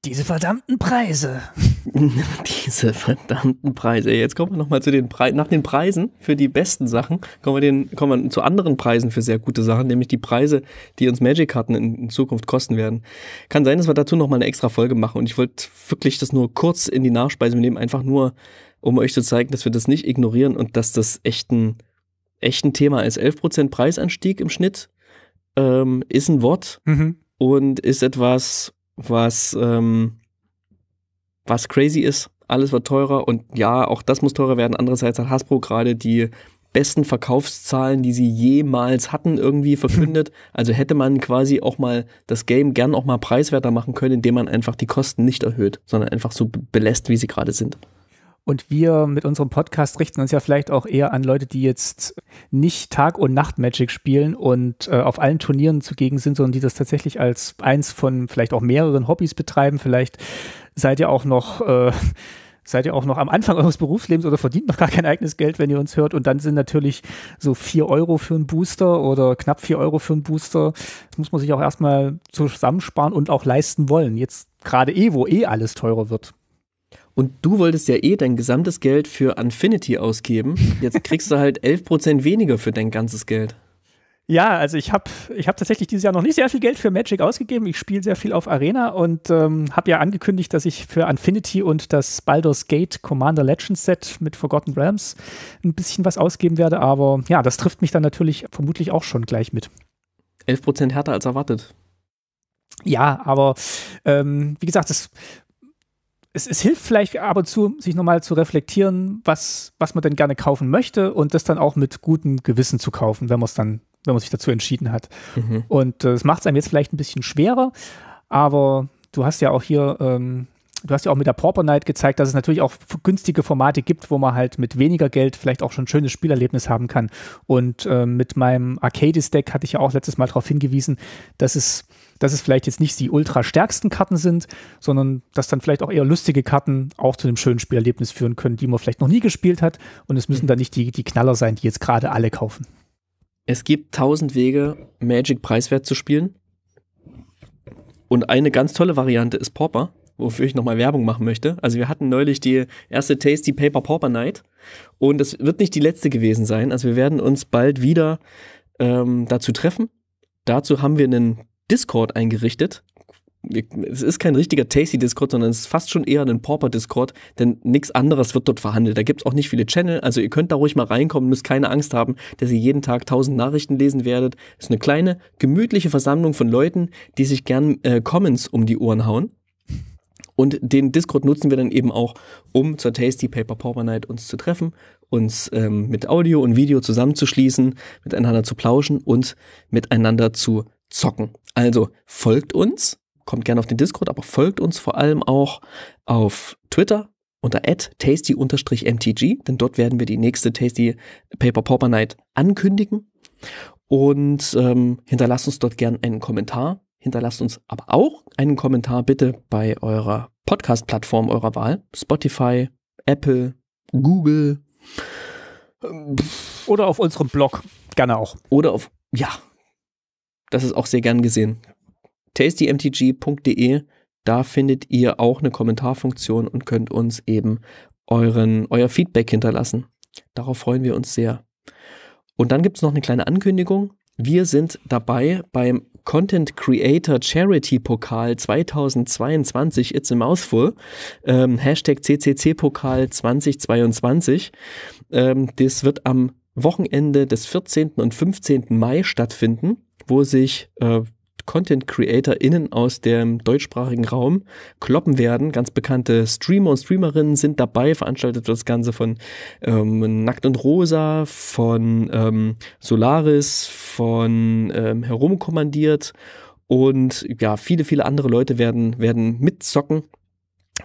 Diese verdammten Preise. Diese verdammten Preise. Jetzt kommen wir nochmal zu den Preisen. Nach den Preisen für die besten Sachen kommen wir, den, kommen wir zu anderen Preisen für sehr gute Sachen, nämlich die Preise, die uns Magic-Karten in, in, Zukunft kosten werden. Kann sein, dass wir dazu nochmal eine extra Folge machen und ich wollte wirklich das nur kurz in die Nachspeise nehmen, einfach nur, um euch zu zeigen, dass wir das nicht ignorieren und dass das echt ein, echt ein Thema ist. 11% Preisanstieg im Schnitt ähm, ist ein Wort mhm. und ist etwas, was, ähm, was crazy ist. Alles wird teurer und ja, auch das muss teurer werden. Andererseits hat Hasbro gerade die besten Verkaufszahlen, die sie jemals hatten, irgendwie verkündet. Also hätte man quasi auch mal das Game gern auch mal preiswerter machen können, indem man einfach die Kosten nicht erhöht, sondern einfach so belässt, wie sie gerade sind. Und wir mit unserem Podcast richten uns ja vielleicht auch eher an Leute, die jetzt nicht Tag und Nacht Magic spielen und äh, auf allen Turnieren zugegen sind, sondern die das tatsächlich als eins von vielleicht auch mehreren Hobbys betreiben. Vielleicht seid ihr auch noch äh, seid ihr auch noch am Anfang eures Berufslebens oder verdient noch gar kein eigenes Geld, wenn ihr uns hört. Und dann sind natürlich so vier Euro für einen Booster oder knapp vier Euro für einen Booster. Das muss man sich auch erstmal zusammensparen und auch leisten wollen. Jetzt gerade eh, wo eh alles teurer wird. Und du wolltest ja eh dein gesamtes Geld für Infinity ausgeben. Jetzt kriegst du halt 11% weniger für dein ganzes Geld. Ja, also ich habe ich hab tatsächlich dieses Jahr noch nicht sehr viel Geld für Magic ausgegeben. Ich spiele sehr viel auf Arena und ähm, habe ja angekündigt, dass ich für Infinity und das Baldur's Gate Commander Legends Set mit Forgotten Realms ein bisschen was ausgeben werde. Aber ja, das trifft mich dann natürlich vermutlich auch schon gleich mit. 11% härter als erwartet. Ja, aber ähm, wie gesagt, das es, es, hilft vielleicht ab und zu, sich nochmal zu reflektieren, was, was man denn gerne kaufen möchte und das dann auch mit gutem Gewissen zu kaufen, wenn man es dann, wenn man sich dazu entschieden hat. Mhm. Und äh, es äh, macht es einem jetzt vielleicht ein bisschen schwerer, aber du hast ja auch hier ähm, du hast ja auch mit der Pauper Night gezeigt, dass es natürlich auch günstige Formate gibt, wo man halt mit weniger Geld vielleicht auch schon ein schönes Spielerlebnis haben kann. Und äh, mit meinem Arcades-Deck hatte ich ja auch letztes Mal darauf hingewiesen, dass es, dass es vielleicht jetzt nicht die ultra stärksten Karten sind, sondern dass dann vielleicht auch eher lustige Karten auch zu einem schönen Spielerlebnis führen können, die man vielleicht noch nie gespielt hat. Und es müssen mhm. dann nicht die, die Knaller sein, die jetzt gerade alle kaufen. Es gibt tausend Wege, Magic preiswert zu spielen. Und eine ganz tolle Variante ist Pauper wofür ich nochmal Werbung machen möchte. Also wir hatten neulich die erste Tasty Paper Pauper Night und das wird nicht die letzte gewesen sein. Also wir werden uns bald wieder ähm, dazu treffen. Dazu haben wir einen Discord eingerichtet. Es ist kein richtiger Tasty-Discord, sondern es ist fast schon eher ein Pauper-Discord, denn nichts anderes wird dort verhandelt. Da gibt es auch nicht viele Channel, also ihr könnt da ruhig mal reinkommen, müsst keine Angst haben, dass ihr jeden Tag tausend Nachrichten lesen werdet. Es ist eine kleine, gemütliche Versammlung von Leuten, die sich gern äh, Comments um die Ohren hauen und den Discord nutzen wir dann eben auch, um zur Tasty Paper Pauper Night uns zu treffen, uns ähm, mit Audio und Video zusammenzuschließen, miteinander zu plauschen und miteinander zu zocken. Also folgt uns, kommt gerne auf den Discord, aber folgt uns vor allem auch auf Twitter unter tasty-mtg, denn dort werden wir die nächste Tasty Paper Pauper Night ankündigen. Und ähm, hinterlasst uns dort gerne einen Kommentar. Hinterlasst uns aber auch einen Kommentar bitte bei eurer Podcast-Plattform eurer Wahl, Spotify, Apple, Google oder auf unserem Blog, gerne auch. Oder auf, ja, das ist auch sehr gern gesehen. tastymtg.de, da findet ihr auch eine Kommentarfunktion und könnt uns eben euren, euer Feedback hinterlassen. Darauf freuen wir uns sehr. Und dann gibt es noch eine kleine Ankündigung. Wir sind dabei beim Content Creator Charity Pokal 2022. It's a Mouthful. Ähm, Hashtag CCC Pokal 2022. Ähm, das wird am Wochenende des 14. und 15. Mai stattfinden, wo sich äh, Content-CreatorInnen aus dem deutschsprachigen Raum kloppen werden. Ganz bekannte Streamer und Streamerinnen sind dabei. Veranstaltet wird das Ganze von ähm, Nackt und Rosa, von ähm, Solaris, von ähm, Herumkommandiert und ja, viele, viele andere Leute werden, werden mitzocken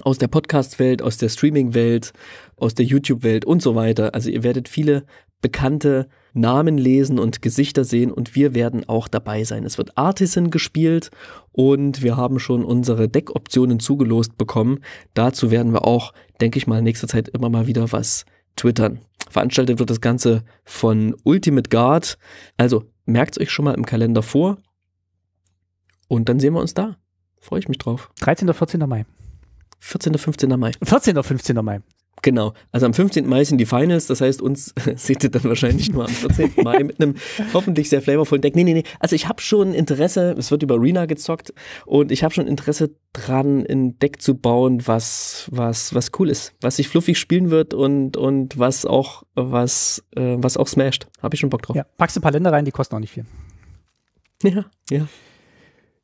aus der Podcast-Welt, aus der Streaming-Welt, aus der YouTube-Welt und so weiter. Also ihr werdet viele bekannte Namen lesen und Gesichter sehen und wir werden auch dabei sein. Es wird Artisan gespielt und wir haben schon unsere Deckoptionen zugelost bekommen. Dazu werden wir auch, denke ich mal, in nächster Zeit immer mal wieder was twittern. Veranstaltet wird das Ganze von Ultimate Guard. Also merkt es euch schon mal im Kalender vor. Und dann sehen wir uns da. Freue ich mich drauf. 13. oder 14. Mai. 14. 15. Mai. 14. oder 15. Mai. Genau. Also am 15. Mai sind die Finals, das heißt, uns seht ihr dann wahrscheinlich nur am 14. Mai mit einem hoffentlich sehr flavorvollen Deck. Nee, nee, nee. Also ich habe schon Interesse, es wird über Arena gezockt und ich habe schon Interesse dran, ein Deck zu bauen, was, was, was cool ist, was sich fluffig spielen wird und, und was auch, was, äh, was auch smasht. Habe ich schon Bock drauf. Ja, packst ein paar Länder rein, die kosten auch nicht viel. Ja, ja.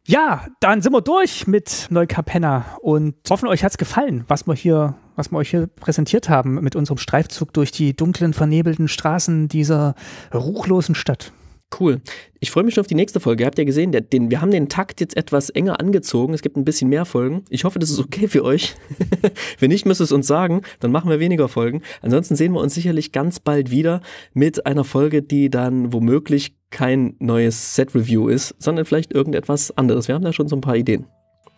Ja, dann sind wir durch mit Neukapenna und hoffen, euch hat's gefallen, was wir hier, was wir euch hier präsentiert haben mit unserem Streifzug durch die dunklen, vernebelten Straßen dieser ruchlosen Stadt. Cool. Ich freue mich schon auf die nächste Folge. Ihr Habt ja gesehen, der, den, wir haben den Takt jetzt etwas enger angezogen. Es gibt ein bisschen mehr Folgen. Ich hoffe, das ist okay für euch. Wenn nicht, müsst ihr es uns sagen. Dann machen wir weniger Folgen. Ansonsten sehen wir uns sicherlich ganz bald wieder mit einer Folge, die dann womöglich kein neues Set-Review ist, sondern vielleicht irgendetwas anderes. Wir haben da schon so ein paar Ideen.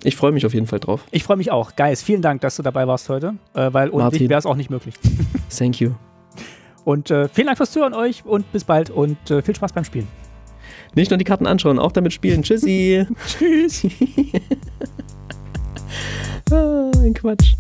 Ich freue mich auf jeden Fall drauf. Ich freue mich auch. Guys, vielen Dank, dass du dabei warst heute, äh, weil ohne dich wäre es auch nicht möglich. Thank you. Und äh, vielen Dank fürs Zuhören euch und bis bald und äh, viel Spaß beim Spielen. Nicht nur die Karten anschauen, auch damit spielen. Tschüssi. Tschüss. ah, ein Quatsch.